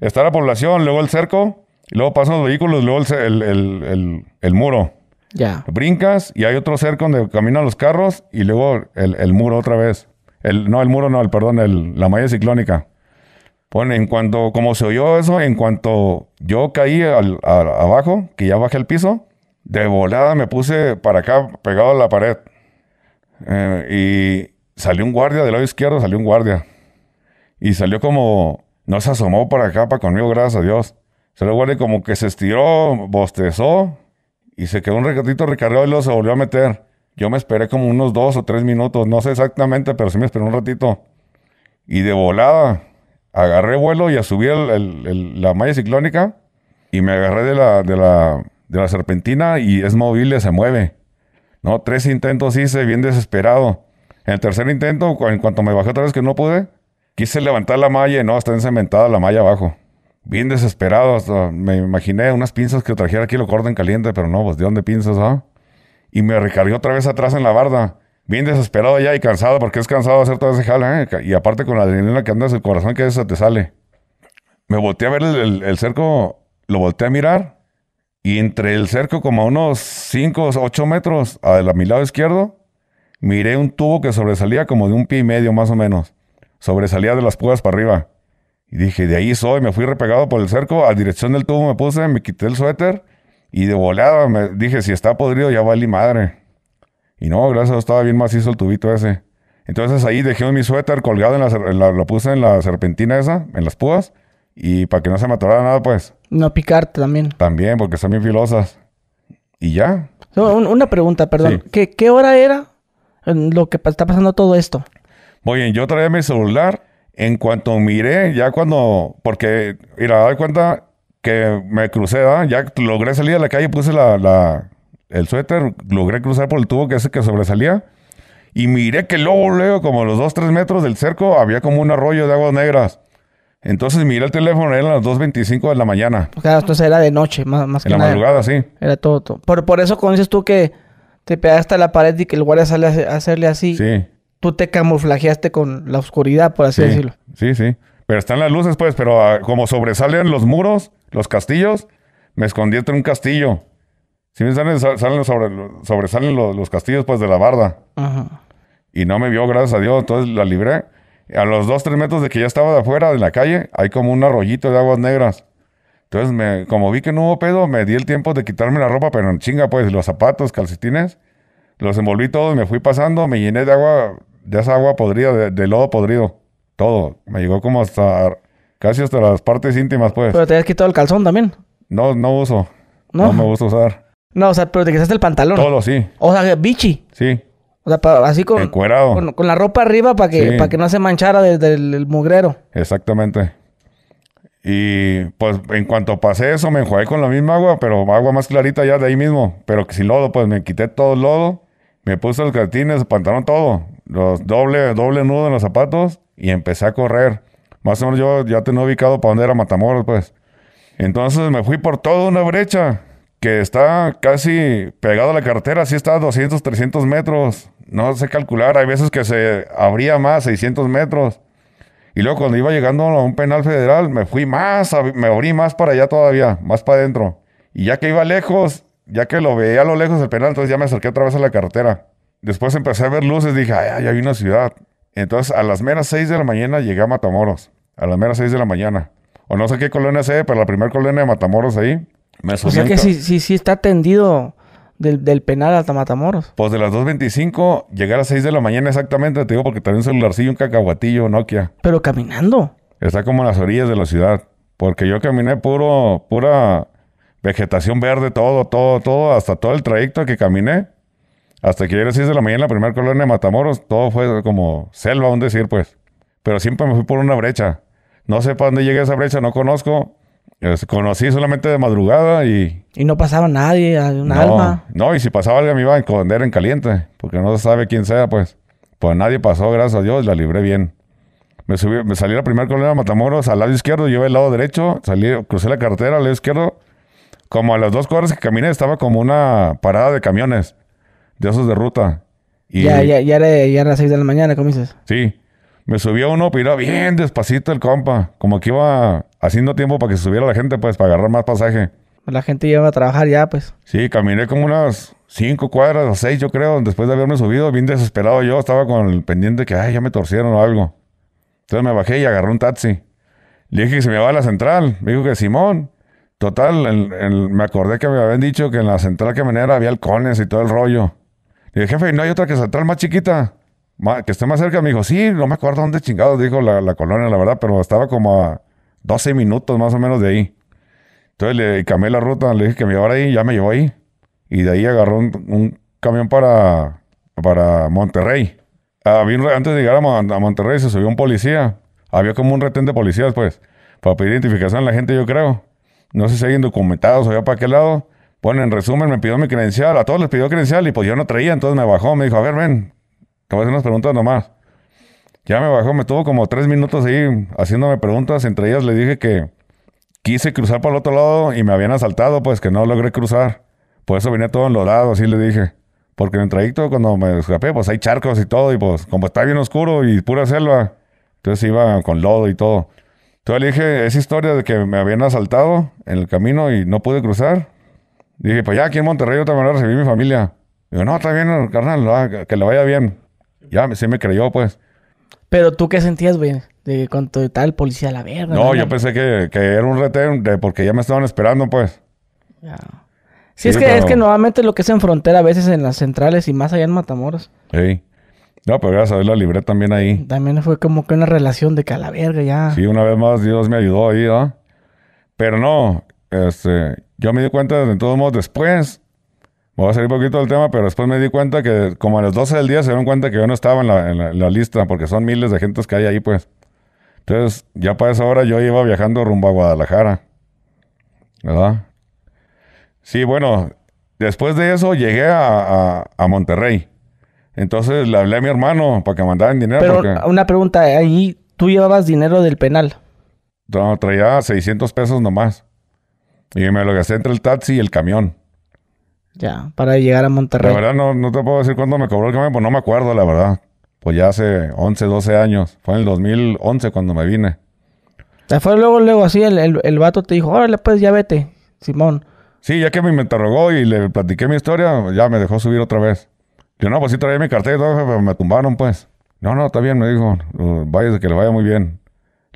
Está la población, luego el cerco, y luego pasan los vehículos, luego el, el, muro. Ya. Brincas y hay otro cerco donde caminan los carros y luego el, muro otra vez. El, no, el muro no, el, perdón, la malla ciclónica. Bueno, en cuanto, como se oyó eso, en cuanto yo caí al, abajo, que ya bajé el piso, de volada me puse para acá pegado a la pared. Eh, y salió un guardia del lado izquierdo, salió un guardia. Y salió como, no se asomó para acá, para conmigo, gracias a Dios. Salió el guardia como que se estiró, bostezó y se quedó un ratito recargado y luego se volvió a meter. Yo me esperé como unos dos o tres minutos, no sé exactamente, pero sí me esperé un ratito. Y de volada, agarré vuelo y a subir la malla ciclónica y me agarré de la, de la, de la serpentina y es movible, se mueve. No, tres intentos hice, bien desesperado. En el tercer intento, en cuanto me bajé otra vez que no pude, quise levantar la malla y no, está encementada la malla abajo. Bien desesperado, me imaginé unas pinzas que trajera aquí lo corto en caliente, pero no, pues de dónde pinzas, ¿ah? Y me recargué otra vez atrás en la barda. Bien desesperado ya y cansado, porque es cansado hacer todo ese jala, ¿eh? Y aparte con la adrenalina que andas, el corazón que eso te sale. Me volteé a ver el, el cerco, lo volteé a mirar y entre el cerco, como a unos 5 o 8 metros a, mi lado izquierdo, miré un tubo que sobresalía como de un pie y medio más o menos. Sobresalía de las púas para arriba. Y dije, de ahí soy, me fui repegado por el cerco, a dirección del tubo me puse, me quité el suéter y de volada me dije, si está podrido ya vale madre. Y no, gracias a Dios estaba bien macizo el tubito ese. Entonces ahí dejé mi suéter colgado, en lo puse en la serpentina esa, en las púas, y para que no se matara nada, pues. No picarte también. También, porque son bien filosas. Y ya. una pregunta, perdón. ¿Qué, hora era lo que está pasando todo esto? Muy yo traía mi celular. En cuanto miré, ya cuando. Porque, mira, doy cuenta que me crucé, ¿verdad? ya logré salir a la calle, puse la, el suéter, logré cruzar por el tubo que es que sobresalía. Y miré que luego, luego, como los 2, 3 metros del cerco, había como un arroyo de aguas negras. Entonces miré el teléfono, eran las 2.25 de la mañana. Claro, entonces era de noche, más, que nada. En la madrugada, sí. Era todo, todo. Por, por eso, cuando dices tú que te pegaste a la pared y que el guardia sale a hacerle así. Sí. Tú te camuflajeaste con la oscuridad, por así decirlo. Sí, sí. Pero están las luces, pues, pero ah, como sobresalen los muros, los castillos, me escondí entre un castillo. Si me salen, sobresalen los, los, castillos, pues, de la barda. Ajá. Y no me vio, gracias a Dios, entonces la libré. A los dos, tres metros de que ya estaba de afuera, de la calle, hay como un arroyito de aguas negras. Entonces, me, como vi que no hubo pedo, me di el tiempo de quitarme la ropa, pero en chinga, pues, los zapatos, calcetines, los envolví todos, me fui pasando, me llené de agua, de esa agua podrida, de, lodo podrido, todo. Me llegó como hasta, casi hasta las partes íntimas, pues. Pero te habías quitado el calzón también. No, no uso. No, no me gusta usar. No, o sea, pero te quitaste el pantalón. Todo, sí. O sea, bichi. Sí. O sea, así con, con, la ropa arriba para que, para que no se manchara desde el, mugrero. Exactamente. Y pues en cuanto pasé eso, me enjuagué con la misma agua, pero agua más clarita ya de ahí mismo. Pero sin lodo, pues me quité todo el lodo, me puse los calcetines, el pantalón, todo. Los doble, doble nudo en los zapatos y empecé a correr. Más o menos yo ya tenía ubicado para donde era Matamoros, pues. Entonces me fui por toda una brecha que está casi pegado a la carretera, sí está a 200, 300 metros. No sé calcular, hay veces que se abría más, 600 metros. Y luego cuando iba llegando a un penal federal, me fui más, me abrí más para allá todavía, más para adentro. Y ya que iba lejos, ya que lo veía a lo lejos el penal, entonces ya me acerqué otra vez a la carretera. Después empecé a ver luces, dije, ay, ya hay una ciudad. Entonces a las meras 6 de la mañana llegué a Matamoros, a las meras 6 de la mañana. O no sé qué colonia sea, pero la primera colonia de Matamoros ahí. O sea que sí, sí, está tendido del, penal hasta Matamoros. Pues de las 2.25, llegar a 6 de la mañana exactamente, te digo, porque también un celularcillo, un cacahuatillo, Nokia. Pero caminando. Está como en las orillas de la ciudad. Porque yo caminé puro, pura vegetación verde, todo, todo, todo, hasta todo el trayecto que caminé. Hasta que llegué a las 6 de la mañana la primera colonia de Matamoros, todo fue como selva, aún decir, pues. Pero siempre me fui por una brecha. No sé para dónde llegué a esa brecha, no conozco conocí solamente de madrugada y... Y no pasaba nadie, un alma. No, y si pasaba alguien me iba a esconder en caliente, porque no se sabe quién sea, pues. Pues nadie pasó, gracias a Dios, la libré bien. Me, subí, me salí la primera columna de Matamoros al lado izquierdo, llevé el lado derecho, salí, crucé la carretera al lado izquierdo. Como a las dos cuadras que caminé estaba como una parada de camiones, de esos de ruta. ya, ya, ya era, ya las seis de la mañana, ¿cómo dices? Sí. Me subía uno, pero bien despacito el compa. Como que iba haciendo tiempo para que subiera la gente, pues, para agarrar más pasaje. La gente iba a trabajar ya, pues. Sí, caminé como unas cinco cuadras o seis, yo creo, después de haberme subido. Bien desesperado yo, estaba con el pendiente que, ay, ya me torcieron o algo. Entonces me bajé y agarré un taxi. Le dije que se me va a la central. Me dijo que Simón. Total, me acordé que me habían dicho que en la central que manera había halcones y todo el rollo. Le dije, jefe, ¿no hay otra que central más chiquita? que esté más cerca, me dijo, sí, no me acuerdo dónde chingados dijo la, colonia, la verdad, pero estaba como a 12 minutos más o menos de ahí. Entonces le cambié la ruta, le dije que me llevara ahí, ya me llevó ahí. Y de ahí agarró un, camión para, para Monterrey. Ah, antes de llegar a, Monterrey se subió un policía. Había como un retén de policías, pues, para pedir identificación a la gente, yo creo. No sé si hay indocumentados o para qué lado. Bueno, en resumen, me pidió mi credencial, a todos les pidió credencial y pues yo no traía, entonces me bajó, me dijo, a ver, ven, te voy hacer unas preguntas nomás. Ya me bajó, me tuvo como tres minutos ahí haciéndome preguntas. Entre ellas le dije que quise cruzar para el otro lado y me habían asaltado, pues que no logré cruzar. Por eso venía todo enlodado, así le dije. Porque en el trayecto, cuando me escapé, pues hay charcos y todo. Y pues, como está bien oscuro y pura selva, entonces iba con lodo y todo. Entonces le dije esa historia de que me habían asaltado en el camino y no pude cruzar. Dije, pues ya aquí en Monterrey otra manera recibí mi familia. Digo, no, está bien, carnal, que le vaya bien ya sí me creyó, pues. Pero tú qué sentías, güey, de cuanto estaba el policía a la verga. No, yo pensé que, era un retén porque ya me estaban esperando, pues. Ya. Sí, es que es que nuevamente lo que es en frontera a veces en las centrales y más allá en Matamoros. Sí. No, pero ya a la libré también ahí. También fue como que una relación de verga ya. Sí, una vez más Dios me ayudó ahí, ¿no? Pero no, este, yo me di cuenta de todos modos después voy a salir un poquito del tema, pero después me di cuenta que como a las 12 del día se dieron cuenta que yo no estaba en la, lista, porque son miles de gentes que hay ahí, pues. Entonces, ya para esa hora yo iba viajando rumbo a Guadalajara. ¿Verdad? Sí, bueno, después de eso llegué a, Monterrey. Entonces le hablé a mi hermano para que mandaran dinero. Pero una pregunta, ahí tú llevabas dinero del penal. No, traía 600 pesos nomás. Y me lo gasté entre el taxi y el camión. Ya, para llegar a Monterrey. La verdad, no, te puedo decir cuándo me cobró el camión, pues no me acuerdo, la verdad. Pues ya hace 11, 12 años. Fue en el 2011 cuando me vine. Fue luego, luego así, el, el, vato te dijo, órale, pues ya vete, Simón. Sí, ya que me interrogó y le platiqué mi historia, ya me dejó subir otra vez. Yo, no, pues sí traía mi cartel y todo, pero me tumbaron, pues. No, no, está bien, me dijo, vaya, que le vaya muy bien.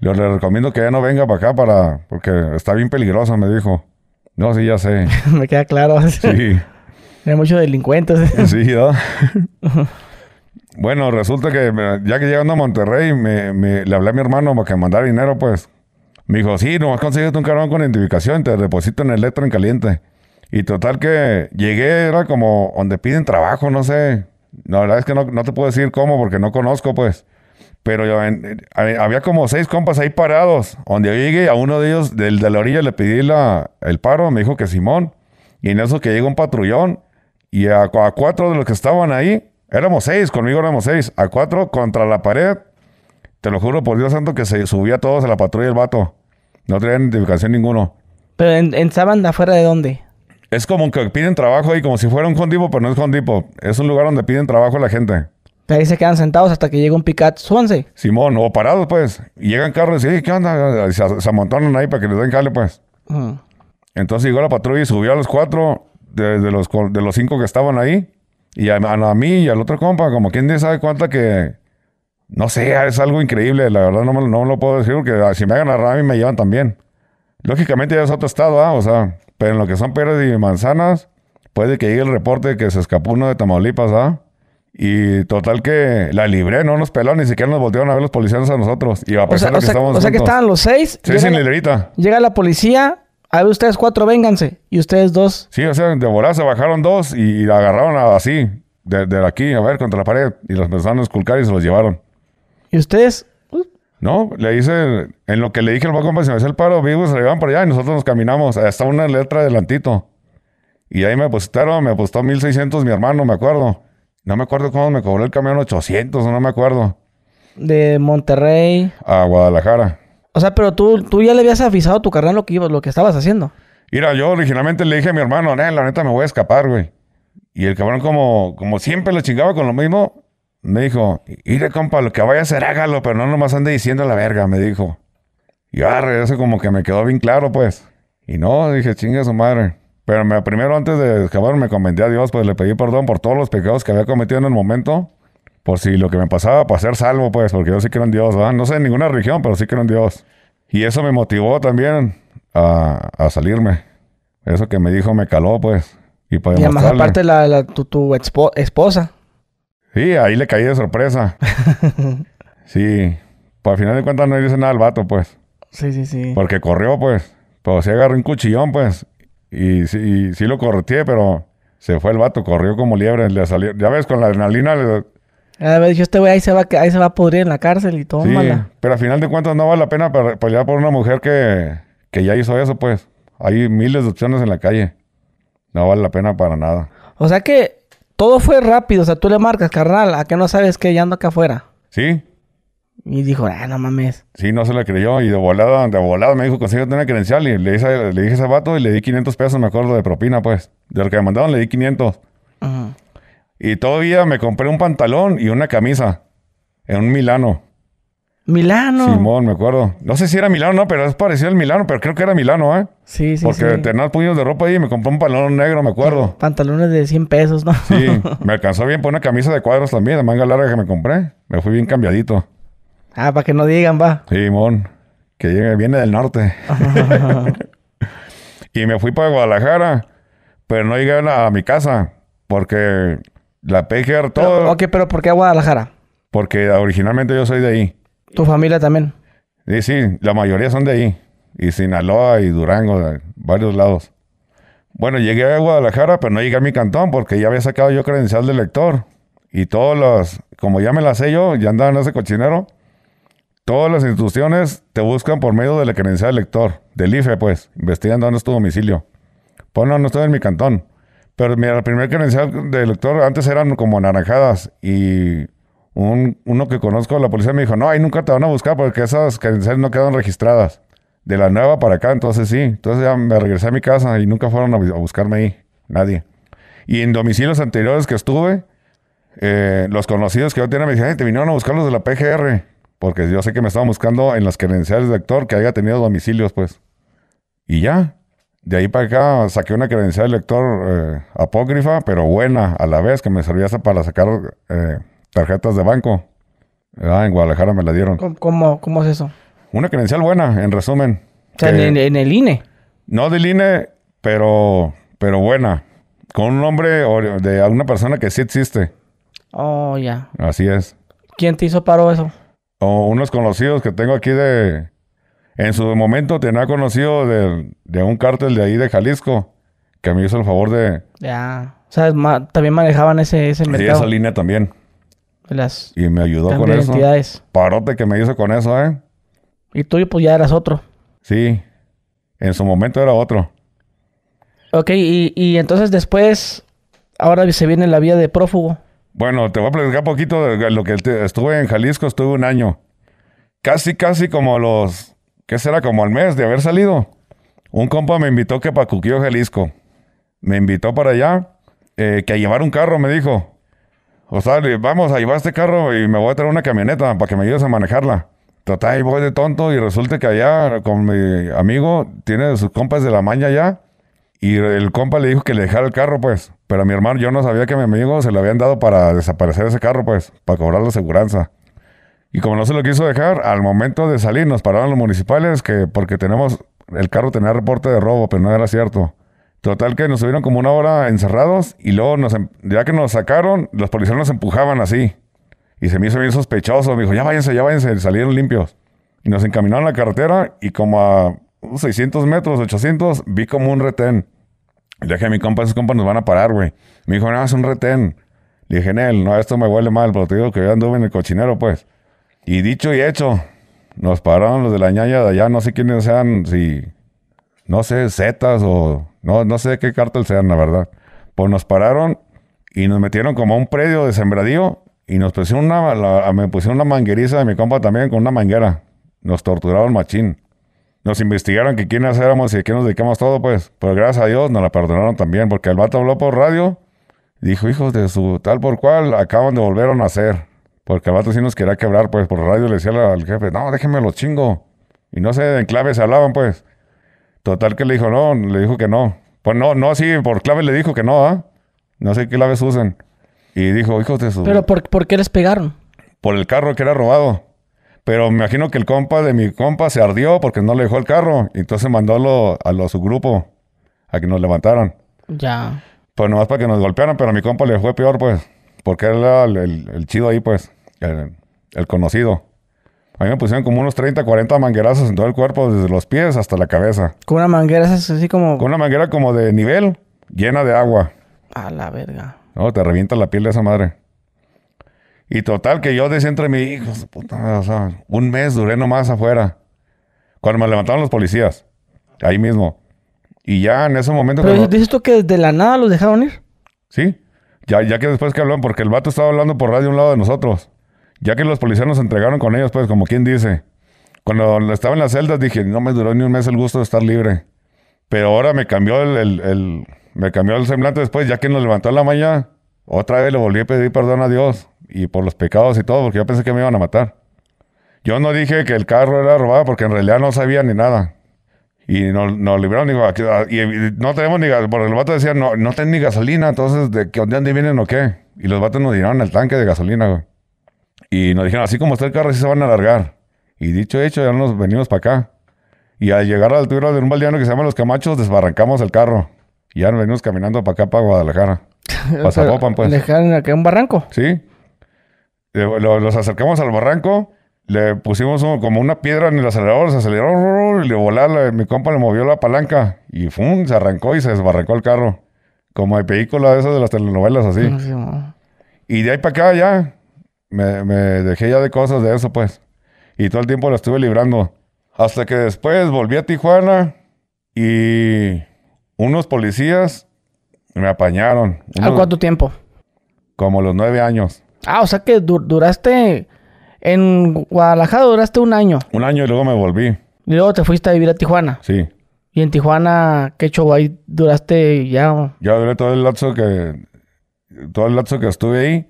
le recomiendo que ya no venga para acá para, porque está bien peligroso, me dijo. No, sí, ya sé. Me queda claro. Sí. Hay muchos delincuentes. sí, ¿no? bueno, resulta que ya que llegando a Monterrey, me, le hablé a mi hermano para que mandara dinero, pues. Me dijo, sí, nomás conseguiste un carón con identificación, te deposito en el Electro en caliente. Y total que llegué, era como donde piden trabajo, no sé. La verdad es que no, no te puedo decir cómo porque no conozco, pues. Pero yo, había como seis compas ahí parados. Donde yo llegué, a uno de ellos, del de la orilla, le pedí el paro, me dijo que Simón. Y en eso que llega un patrullón, y a, cuatro de los que estaban ahí, éramos seis, conmigo éramos seis, a cuatro contra la pared. Te lo juro por Dios santo que se subía todos a la patrulla el vato. No tenía identificación ninguno. ¿Pero en, afuera de dónde? Es como que piden trabajo ahí, como si fuera un condipo, pero no es condipo. Es un lugar donde piden trabajo la gente. Ahí se quedan sentados hasta que llega un Picat Swansea. Simón, o parados, pues. Y llegan carros y dicen, ¿qué onda? se, amontonan ahí para que les den cale, pues. Entonces llegó la patrulla y subió a los cuatro, de, los, de los cinco que estaban ahí. Y a, mí y al otro compa, como quien sabe cuánta que... No sé, ah, es algo increíble. La verdad no me, lo puedo decir porque ah, si me hagan a Rami me llevan también. Lógicamente ya es otro estado, ¿ah? O sea, pero en lo que son peras y manzanas, puede que llegue el reporte de que se escapó uno de Tamaulipas, ¿ah? Y total que la libré, no nos peló ni siquiera nos voltearon a ver los policías a nosotros. Y a pesar de que O sea que estaban los seis. Sí, sin Llega la policía, a ver ustedes cuatro, vénganse. Y ustedes dos. Sí, o sea, de se bajaron dos y, la agarraron así, de, aquí, a ver, contra la pared. Y los empezaron a esculcar y se los llevaron. ¿Y ustedes? No, le hice, en lo que le dije al Paco si me el paro, vivos se llevan para allá y nosotros nos caminamos hasta una letra adelantito. Y ahí me apostaron, me apostó 1600 mi hermano, me acuerdo. No me acuerdo cómo me cobró el camión, 800, no me acuerdo. De Monterrey. A Guadalajara. O sea, pero tú, tú ya le habías avisado a tu carrera lo que, ibas, lo que estabas haciendo. Mira, yo originalmente le dije a mi hermano, la neta me voy a escapar, güey. Y el cabrón, como, como siempre le chingaba con lo mismo, me dijo, iré compa, lo que vaya a hacer, hágalo, pero no nomás ande diciendo la verga, me dijo. Y arre, eso como que me quedó bien claro, pues. Y no, dije, chinga su madre. Pero primero, antes de acabar, me convencí a Dios, pues le pedí perdón por todos los pecados que había cometido en el momento, por si lo que me pasaba, para ser salvo, pues, porque yo sí creo en Dios, ¿verdad? No sé en ninguna religión, pero sí creo en Dios. Y eso me motivó también a, salirme. Eso que me dijo me caló, pues. Y, además, aparte, la, tu, esposa. Sí, ahí le caí de sorpresa. sí. Pues al final de cuentas no le dice nada al vato, pues. Sí, sí, sí. Porque corrió, pues. Pero si agarró un cuchillón, pues. Y sí, sí lo corté, pero se fue el vato, corrió como liebre, le salió, ya ves, con la adrenalina le... Ah, a ver, este güey, ahí, se va, ahí se va a pudrir en la cárcel y todo. Sí, pero al final de cuentas no vale la pena pelear por una mujer que, que ya hizo eso, pues. Hay miles de opciones en la calle. No vale la pena para nada. O sea que todo fue rápido, o sea, tú le marcas, carnal, a que no sabes que ya ando acá afuera. Sí, y dijo, ah, no mames. Sí, no se la creyó y de volada, de volada me dijo, consíguete una credencial. Y le, le dije a ese vato y le di 500 pesos, me acuerdo, de propina, pues. De lo que me mandaron le di 500. Y todavía me compré un pantalón y una camisa en un Milano. Milano. Simón, me acuerdo. No sé si era Milano, no, pero es parecido al Milano, pero creo que era Milano, ¿eh? Sí, sí. Porque sí. puños de ropa ahí y me compré un pantalón negro, me acuerdo. Pantalones de 100 pesos, ¿no? Sí, me alcanzó bien por una camisa de cuadros también, de manga larga que me compré. Me fui bien cambiadito. Ah, para que no digan, va. Sí, que viene del norte. y me fui para Guadalajara, pero no llegué a, mi casa, porque la PGR todo... ok, pero ¿por qué a Guadalajara? Porque originalmente yo soy de ahí. ¿Tu familia también? Sí, sí, la mayoría son de ahí. Y Sinaloa y Durango, varios lados. Bueno, llegué a Guadalajara, pero no llegué a mi cantón porque ya había sacado yo credencial de lector. Y todos los, como ya me las sé yo, ya andaban en ese cochinero, Todas las instituciones te buscan por medio de la credencial del lector, del IFE, pues, investigan dónde es tu domicilio. Pues no, no estoy en mi cantón. Pero mira, la primera credencial del lector antes eran como naranjadas y uno que conozco, la policía me dijo, no, ahí nunca te van a buscar porque esas credenciales no quedan registradas. De la nueva para acá, entonces sí. Entonces ya me regresé a mi casa y nunca fueron a, buscarme ahí, nadie. Y en domicilios anteriores que estuve, eh, los conocidos que yo tenía me dijeron, te vinieron a buscar los de la PGR. Porque yo sé que me estaban buscando en las credenciales de lector que haya tenido domicilios, pues. Y ya. De ahí para acá saqué una credencial de lector eh, apócrifa, pero buena a la vez, que me servía para sacar eh, tarjetas de banco. Ah, en Guadalajara me la dieron. ¿Cómo, ¿Cómo, es eso? Una credencial buena, en resumen. Eh, en, el INE. No del INE, pero, pero buena. Con un nombre de alguna persona que sí existe. Oh, ya. Así es. ¿Quién te hizo paro eso? unos conocidos que tengo aquí de... En su momento tenía conocido de, un cártel de ahí de Jalisco, que me hizo el favor de... Ya. O sea, también manejaban ese, ese mercado. esa línea también. y me ayudó con eso. Parote que me hizo con eso, ¿eh? Y tú pues ya eras otro. Sí. En su momento era otro. Ok, y, y entonces después, ahora se viene la vía de prófugo. Bueno, te voy a platicar poquito de lo que estuve en Jalisco, estuve un año. Casi, casi como los, ¿qué será? Como al mes de haber salido. Un compa me invitó que para Cuquillo, Jalisco. Me invitó para allá, eh, que a llevar un carro, me dijo. O sea, vamos a llevar este carro y me voy a traer una camioneta para que me ayudes a manejarla. Total, voy de tonto y resulta que allá con mi amigo tiene sus compas de la maña allá y el compa le dijo que le dejara el carro, pues. Pero mi hermano, yo no sabía que a mi amigo se le habían dado para desaparecer ese carro, pues, para cobrar la seguranza. Y como no se lo quiso dejar, al momento de salir nos pararon los municipales que porque tenemos, el carro tenía reporte de robo, pero no era cierto. Total que nos tuvieron como una hora encerrados y luego em, ya que nos sacaron, los policías nos empujaban así. Y se me hizo bien sospechoso, me dijo, ya váyanse, ya váyanse, salieron limpios. Y nos encaminaron a la carretera y como a 600 uh, metros, 800, vi como un retén. Le dije a mi compa, esos compas nos van a parar, güey. Me dijo, no, es un retén. Le dije, Nel, no, esto me huele mal, pero te digo que yo anduve en el cochinero, pues. Y dicho y hecho, nos pararon los de la ñaña de allá, no sé quiénes sean, si, no sé, Zetas o, no, no sé qué cártel sean, la verdad. Pues nos pararon y nos metieron como a un predio de sembradío y nos pusieron una, me pusieron una mangueriza de mi compa también con una manguera. Nos torturaron machín nos investigaron que quiénes éramos y a qué nos dedicamos todo, pues. Pero gracias a Dios nos la perdonaron también, porque el vato habló por radio, dijo, hijos de su tal por cual, acaban de volver a nacer. Porque el vato sí nos quería quebrar, pues por radio le decía al jefe, no, déjenme los chingo. Y no sé, en clave se hablaban, pues. Total que le dijo, no, le dijo que no. Pues no, no, sí, por clave le dijo que no, ¿ah? No sé qué claves usen Y dijo, hijos de su... ¿Pero por qué les pegaron? Por el carro que era robado. Pero me imagino que el compa de mi compa se ardió porque no le dejó el carro. Y entonces mandó a, lo, a, su grupo a que nos levantaran. Ya. Pues nomás para que nos golpearan, pero a mi compa le fue peor, pues. Porque era el, chido ahí, pues. El, el, conocido. A mí me pusieron como unos 30, 40 manguerazos en todo el cuerpo, desde los pies hasta la cabeza. ¿Con una manguera así como...? Con una manguera como de nivel, llena de agua. A la verga. No, te revienta la piel de esa madre. Y total, que yo decía entre mis hijos, un mes duré nomás afuera. Cuando me levantaron los policías, ahí mismo. Y ya en ese momento. Pero cuando... que desde la nada los dejaron ir. Sí, ya, ya que después que hablaban, porque el vato estaba hablando por radio a un lado de nosotros. Ya que los policías nos entregaron con ellos, pues, como quien dice. Cuando estaba en las celdas dije, no me duró ni un mes el gusto de estar libre. Pero ahora me cambió el, el, me cambió el semblante después, ya que nos levantó en la mañana, otra vez le volví a pedir perdón a Dios y por los pecados y todo, porque yo pensé que me iban a matar. Yo no dije que el carro era robado porque en realidad no sabía ni nada. Y nos, nos ah, y, no tenemos ni gasolina. Porque los vatos decían, no, no tienen ni gasolina, entonces, ¿de, que, dónde vienen o qué? Y los vatos nos dieron el tanque de gasolina, Y nos dijeron, así como está el carro, así se van a largar. Y dicho hecho, ya nos venimos para acá. Y al llegar a la altura de un baldeano que se llama Los Camachos, desbarrancamos el carro. Y ya nos venimos caminando para acá, para Guadalajara. pues. ¿Dejaron acá un barranco? Sí los acercamos al barranco, le pusimos como una piedra en el acelerador, se aceleró y le voló mi compa le movió la palanca y se arrancó y se desbarrancó el carro. Como de película de esas de las telenovelas así. Y de ahí para acá ya me, dejé ya de cosas de eso pues. Y todo el tiempo lo estuve librando. Hasta que después volví a Tijuana y unos policías me apañaron. ¿A cuánto tiempo? Como los nueve años. Ah, o sea que duraste. En Guadalajara duraste un año. Un año y luego me volví. Y luego te fuiste a vivir a Tijuana. Sí. Y en Tijuana, ¿qué show ahí duraste ya? Ya duré todo el lapso que. Todo el lapso que estuve ahí.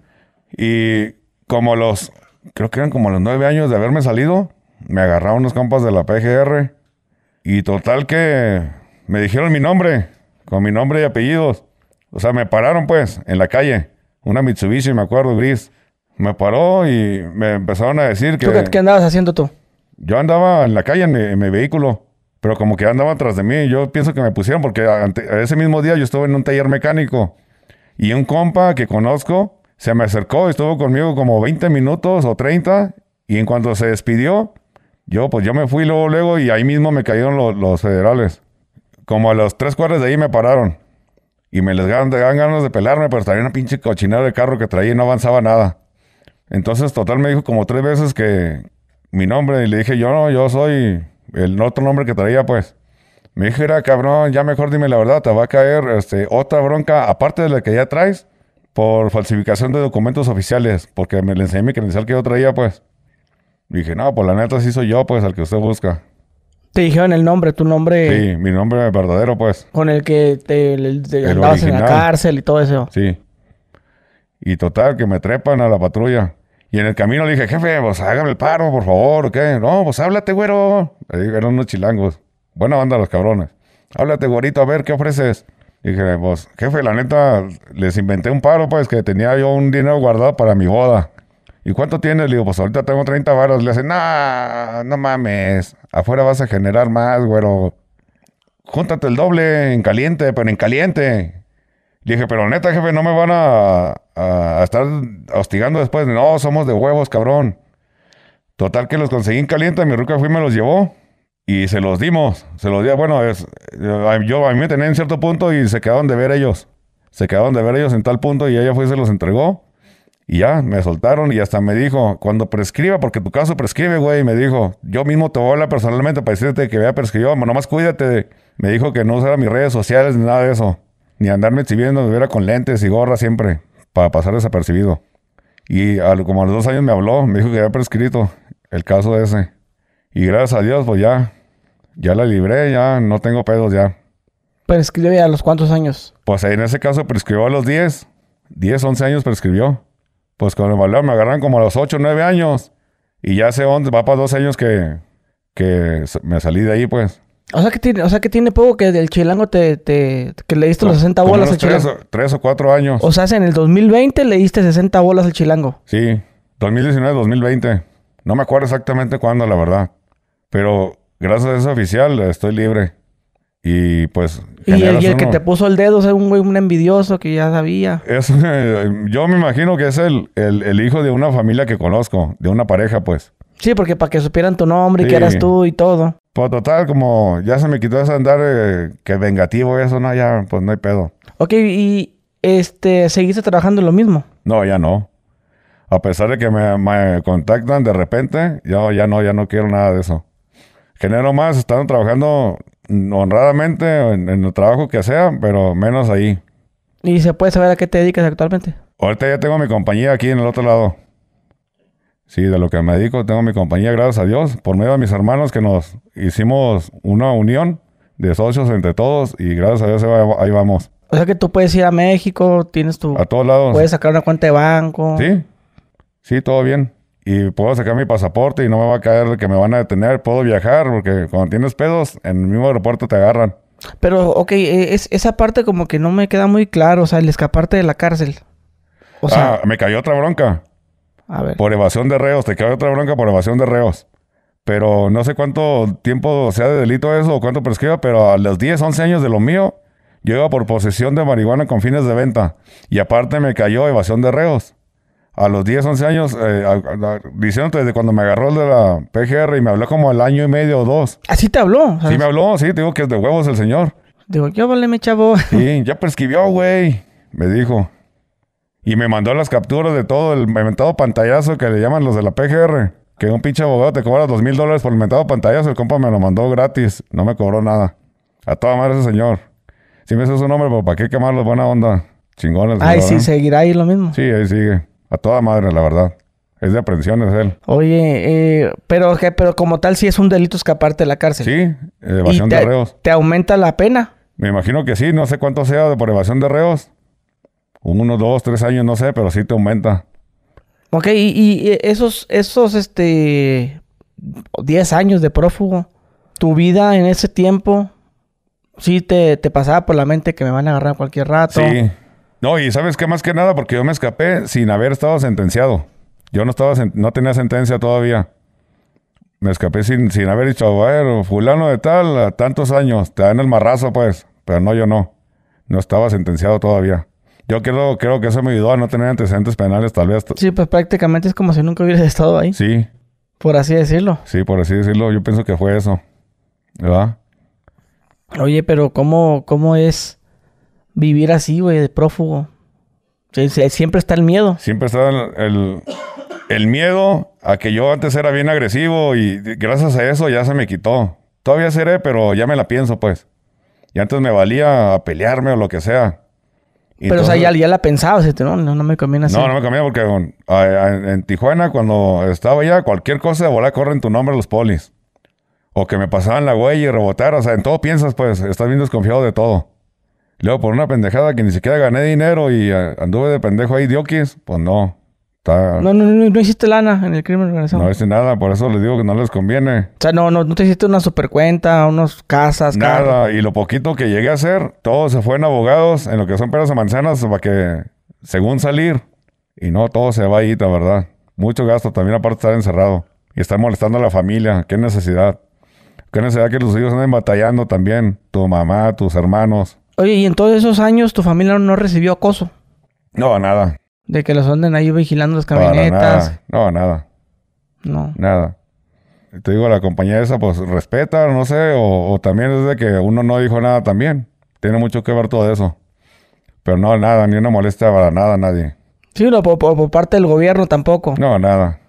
Y como los. Creo que eran como los nueve años de haberme salido. Me agarraron unos campos de la PGR. Y total que. Me dijeron mi nombre. Con mi nombre y apellidos. O sea, me pararon pues en la calle una Mitsubishi, me acuerdo, gris. Me paró y me empezaron a decir que... ¿Tú qué, andabas haciendo tú? Yo andaba en la calle en mi, vehículo, pero como que andaba atrás de mí. Yo pienso que me pusieron porque ese mismo día yo estuve en un taller mecánico y un compa que conozco se me acercó, y estuvo conmigo como 20 minutos o 30 y en cuanto se despidió, yo pues yo me fui luego, luego y ahí mismo me cayeron los, federales. Como a los tres cuartos de ahí me pararon y me les ganan ganas de pelarme, pero traía una pinche cochinera de carro que traía y no avanzaba nada. Entonces, total, me dijo como tres veces que mi nombre y le dije, yo no, yo soy el otro nombre que traía, pues. Me dije, era cabrón, ya mejor dime la verdad, te va a caer este, otra bronca, aparte de la que ya traes, por falsificación de documentos oficiales, porque me le enseñé mi credencial que yo traía, pues. Dije, no, pues la neta sí soy yo, pues, al que usted busca. Te dijeron el nombre, tu nombre. Sí, mi nombre verdadero, pues. Con el que te, andabas en la cárcel y todo eso. Sí. Y total, que me trepan a la patrulla. Y en el camino dije, jefe, pues hágame el paro, por favor, qué? No, pues háblate, güero. Ahí eran unos chilangos. Buena banda los cabrones. Háblate, güerito, a ver, ¿qué ofreces? dije, pues, jefe, la neta, les inventé un paro, pues, que tenía yo un dinero guardado para mi boda. ¿Y cuánto tienes? Le digo, pues ahorita tengo 30 varas. Le hacen, no, no mames. Afuera vas a generar más, güero. Júntate el doble en caliente, pero en caliente. Le dije, pero neta, jefe, no me van a, estar hostigando después. No, somos de huevos, cabrón. Total que los conseguí en caliente, mi ruca fui y me los llevó. Y se los dimos. Se los di, bueno, eh, yo a mí me tenía en cierto punto y se quedaron de ver ellos. Se quedaron de ver ellos en tal punto y ella fue y se los entregó. Y ya, me soltaron y hasta me dijo, cuando prescriba, porque tu caso prescribe, güey, me dijo, yo mismo te voy a hablar personalmente para decirte que vea prescribió, nomás cuídate. Me dijo que no usara mis redes sociales ni nada de eso, ni andarme exhibiendo, me con lentes y gorra siempre, para pasar desapercibido. Y como a los dos años me habló, me dijo que había prescrito el caso ese. Y gracias a Dios, pues ya, ya la libré, ya no tengo pedos ya. ¿Prescribe a los cuántos años? Pues en ese caso prescribió a los 10, 10, 11 años prescribió. Pues con el valor me agarran como a los 8, 9 años. Y ya hace 11, va para dos años que, me salí de ahí, pues. O sea que tiene, o sea que tiene poco que del chilango te, te que le diste los 60 bolas al chilango. Tres o cuatro años. O sea, en el 2020 le diste 60 bolas al chilango. Sí, 2019, 2020. No me acuerdo exactamente cuándo, la verdad. Pero gracias a ese oficial estoy libre. Y pues y el, que te puso el dedo es un güey, un envidioso que ya sabía. Eh, yo me imagino que es el, hijo de una familia que conozco, de una pareja, pues. Sí, porque para que supieran tu nombre y que eras tú y todo. Pues total, como ya se me quitó ese andar eh, que vengativo, eso, no, ya, pues no hay pedo. Ok, y este, ¿seguiste trabajando lo mismo? No, ya no. A pesar de que me, contactan de repente, yo ya no, ya no quiero nada de eso. Genero más están trabajando honradamente en, el trabajo que sea, pero menos ahí. ¿Y se puede saber a qué te dedicas actualmente? Ahorita ya tengo mi compañía aquí en el otro lado. Sí, de lo que me dedico, tengo mi compañía, gracias a Dios, por medio de mis hermanos que nos hicimos una unión de socios entre todos y gracias a Dios ahí vamos. O sea que tú puedes ir a México, tienes tu... A todos lados. Puedes sacar una cuenta de banco. Sí, sí, todo bien y puedo sacar mi pasaporte y no me va a caer que me van a detener, puedo viajar, porque cuando tienes pedos, en el mismo aeropuerto te agarran. Pero, ok, e, esa parte como que no me queda muy claro, o sea, el escaparte de la cárcel. O sea, ah, me cayó otra bronca. A ver. Por evasión de reos, te cayó otra bronca por evasión de reos. Pero no sé cuánto tiempo sea de delito eso o cuánto prescriba, pero a los 10, 11 años de lo mío, yo iba por posesión de marihuana con fines de venta. Y aparte me cayó evasión de reos a los 10, 11 años, eh, desde cuando me agarró el de la PGR y me habló como al año y medio o dos. ¿Así te habló? Sí, me habló, sí, te digo que es de huevos el señor. Digo, yo me chavo. Sí, ya prescribió, güey, me dijo. Y me mandó las capturas de todo el inventado pantallazo que le llaman los de la PGR. Que un pinche abogado te cobra dos mil dólares por el inventado pantallazo. El compa me lo mandó gratis. No me cobró nada. A toda madre ese señor. Si me hace su nombre, Pero pues, ¿para qué quemarlo? Buena onda. Chingones. Ay, sí, seguirá ahí lo mismo. Sí, ahí sigue. A toda madre, la verdad. Es de es él. Oye, eh, pero, pero como tal sí es un delito escaparte de la cárcel. Sí, evasión te, de reos. ¿Te aumenta la pena? Me imagino que sí, no sé cuánto sea por evasión de reos. Uno, dos, tres años, no sé, pero sí te aumenta. Ok, y, esos, esos, este, 10 años de prófugo, tu vida en ese tiempo, sí te, te pasaba por la mente que me van a agarrar cualquier rato. Sí. No, y sabes que más que nada, porque yo me escapé sin haber estado sentenciado. Yo no estaba, no tenía sentencia todavía. Me escapé sin, sin haber dicho, bueno, fulano de tal, tantos años, te dan el marrazo, pues. Pero no, yo no. No estaba sentenciado todavía. Yo creo, creo que eso me ayudó a no tener antecedentes penales, tal vez. Sí, pues prácticamente es como si nunca hubieras estado ahí. Sí. Por así decirlo. Sí, por así decirlo. Yo pienso que fue eso. ¿Verdad? Oye, pero ¿cómo, cómo es? vivir así, güey, de prófugo. Siempre está el miedo. Siempre está el, el, miedo a que yo antes era bien agresivo y gracias a eso ya se me quitó. Todavía seré, pero ya me la pienso, pues. Y antes me valía a pelearme o lo que sea. pero, o sea, ya, la pensabas, no, no, me conviene así. No, no me conviene porque en, Tijuana, cuando estaba allá, cualquier cosa de volar corre en tu nombre los polis. O que me pasaban la huella y rebotar. O sea, en todo piensas, pues, estás bien desconfiado de todo. Luego, por una pendejada que ni siquiera gané dinero y eh, anduve de pendejo ahí, dioquis, pues no. Está... No, no, no, no hiciste lana en el crimen organizado. No hice nada, por eso les digo que no les conviene. O sea, no, no, no te hiciste una super cuenta unos casas, Nada, y lo poquito que llegué a hacer, todo se fue en abogados, en lo que son peras a manzanas, para que, según salir, y no, todo se va ahí, la verdad. Mucho gasto también, aparte de estar encerrado. Y estar molestando a la familia, qué necesidad. Qué necesidad que los hijos anden batallando también, tu mamá, tus hermanos. Oye, ¿y en todos esos años tu familia no recibió acoso? No, nada. De que los anden ahí vigilando las camionetas. No, nada. No. Nada. Te digo, la compañía esa, pues respeta, no sé, o, también es de que uno no dijo nada también. Tiene mucho que ver todo eso. Pero no, nada, ni una molestia para nada a nadie. Sí, no, por, parte del gobierno tampoco. No, nada.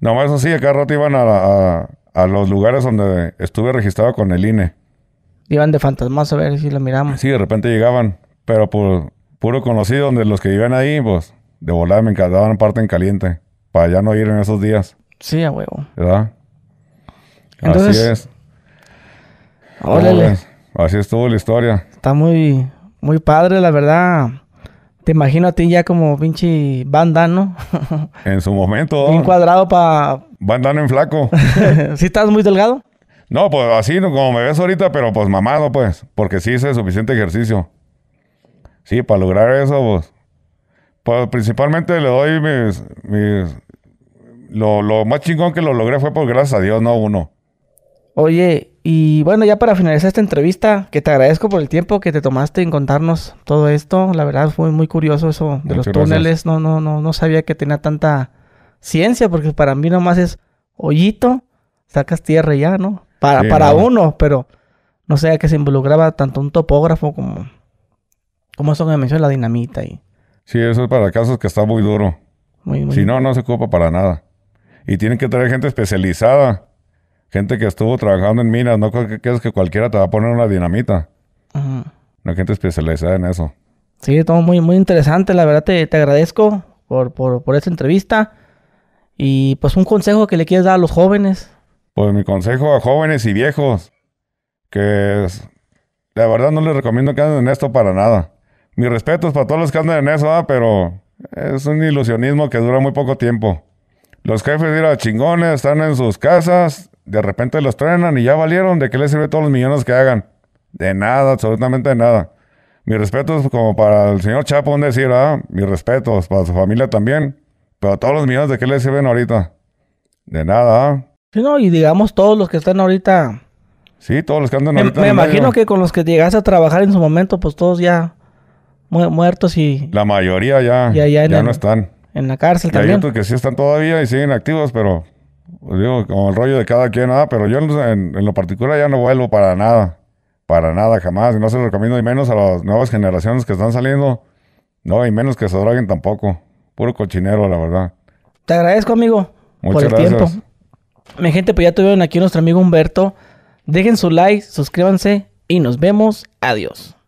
Nomás eso sí, cada rato iban a los lugares donde estuve registrado con el INE. Iban de fantasmas a ver si lo miramos. Sí, de repente llegaban, pero por puro conocido, donde los que vivían ahí, pues de volar me encantaban parte en caliente, para ya no ir en esos días. Sí, a huevo. ¿Verdad? así es. Órale. Así estuvo la historia. Está muy, muy padre, la verdad. Te imagino a ti ya como pinche bandano. en su momento. Bien cuadrado para... Bandano en flaco. ¿Sí estás muy delgado? No, pues así como me ves ahorita, pero pues mamado, pues. Porque sí hice suficiente ejercicio. Sí, para lograr eso, pues. Pues principalmente le doy mis. lo, más chingón que lo logré fue por pues, gracias a Dios, no uno. Oye, y bueno, ya para finalizar esta entrevista, que te agradezco por el tiempo que te tomaste en contarnos todo esto. La verdad fue muy curioso eso de los túneles. No, no, no, no sabía que tenía tanta ciencia, porque para mí nomás es hoyito, sacas tierra ya, ¿no? para, uno, pero no sé, que se involucraba tanto un topógrafo como, como eso que me la dinamita. Y... Sí, eso es para casos que está muy duro. si no, no se ocupa para nada. Y tienen que traer gente especializada. Gente que estuvo trabajando en minas. No crees que que cualquiera te va a poner una dinamita. Ajá. hay gente especializada en eso. Sí, todo muy, muy interesante. La verdad te, agradezco por, por esta entrevista. Y pues un consejo que le quieres dar a los jóvenes pues mi consejo a jóvenes y viejos, que la verdad no les recomiendo que anden en esto para nada. Mis respetos para todos los que andan en eso, ah, pero es un ilusionismo que dura muy poco tiempo. Los jefes a chingones, están en sus casas, de repente los trenan y ya valieron. ¿De qué les sirve todos los millones que hagan? De nada, absolutamente de nada. Mis respetos como para el señor Chapo, un decir, ah, mis respetos para su familia también. Pero a todos los millones, ¿de qué les sirven ahorita? De nada, ¿ah? no, y digamos todos los que están ahorita. Sí, todos los que andan ahorita. Me, imagino que con los que llegaste a trabajar en su momento, pues todos ya muertos y. La mayoría ya. Ya, no están. En la cárcel también. Hay que sí están todavía y siguen activos, pero. Pues, digo, como el rollo de cada quien, nada, ah, pero yo en, lo particular ya no vuelvo para nada. Para nada, jamás. Y no se lo recomiendo, y menos a las nuevas generaciones que están saliendo. No, y menos que se droguen tampoco. Puro cochinero, la verdad. Te agradezco, amigo. por el tiempo. Mi gente, pues ya tuvieron aquí nuestro amigo Humberto. Dejen su like, suscríbanse y nos vemos. Adiós.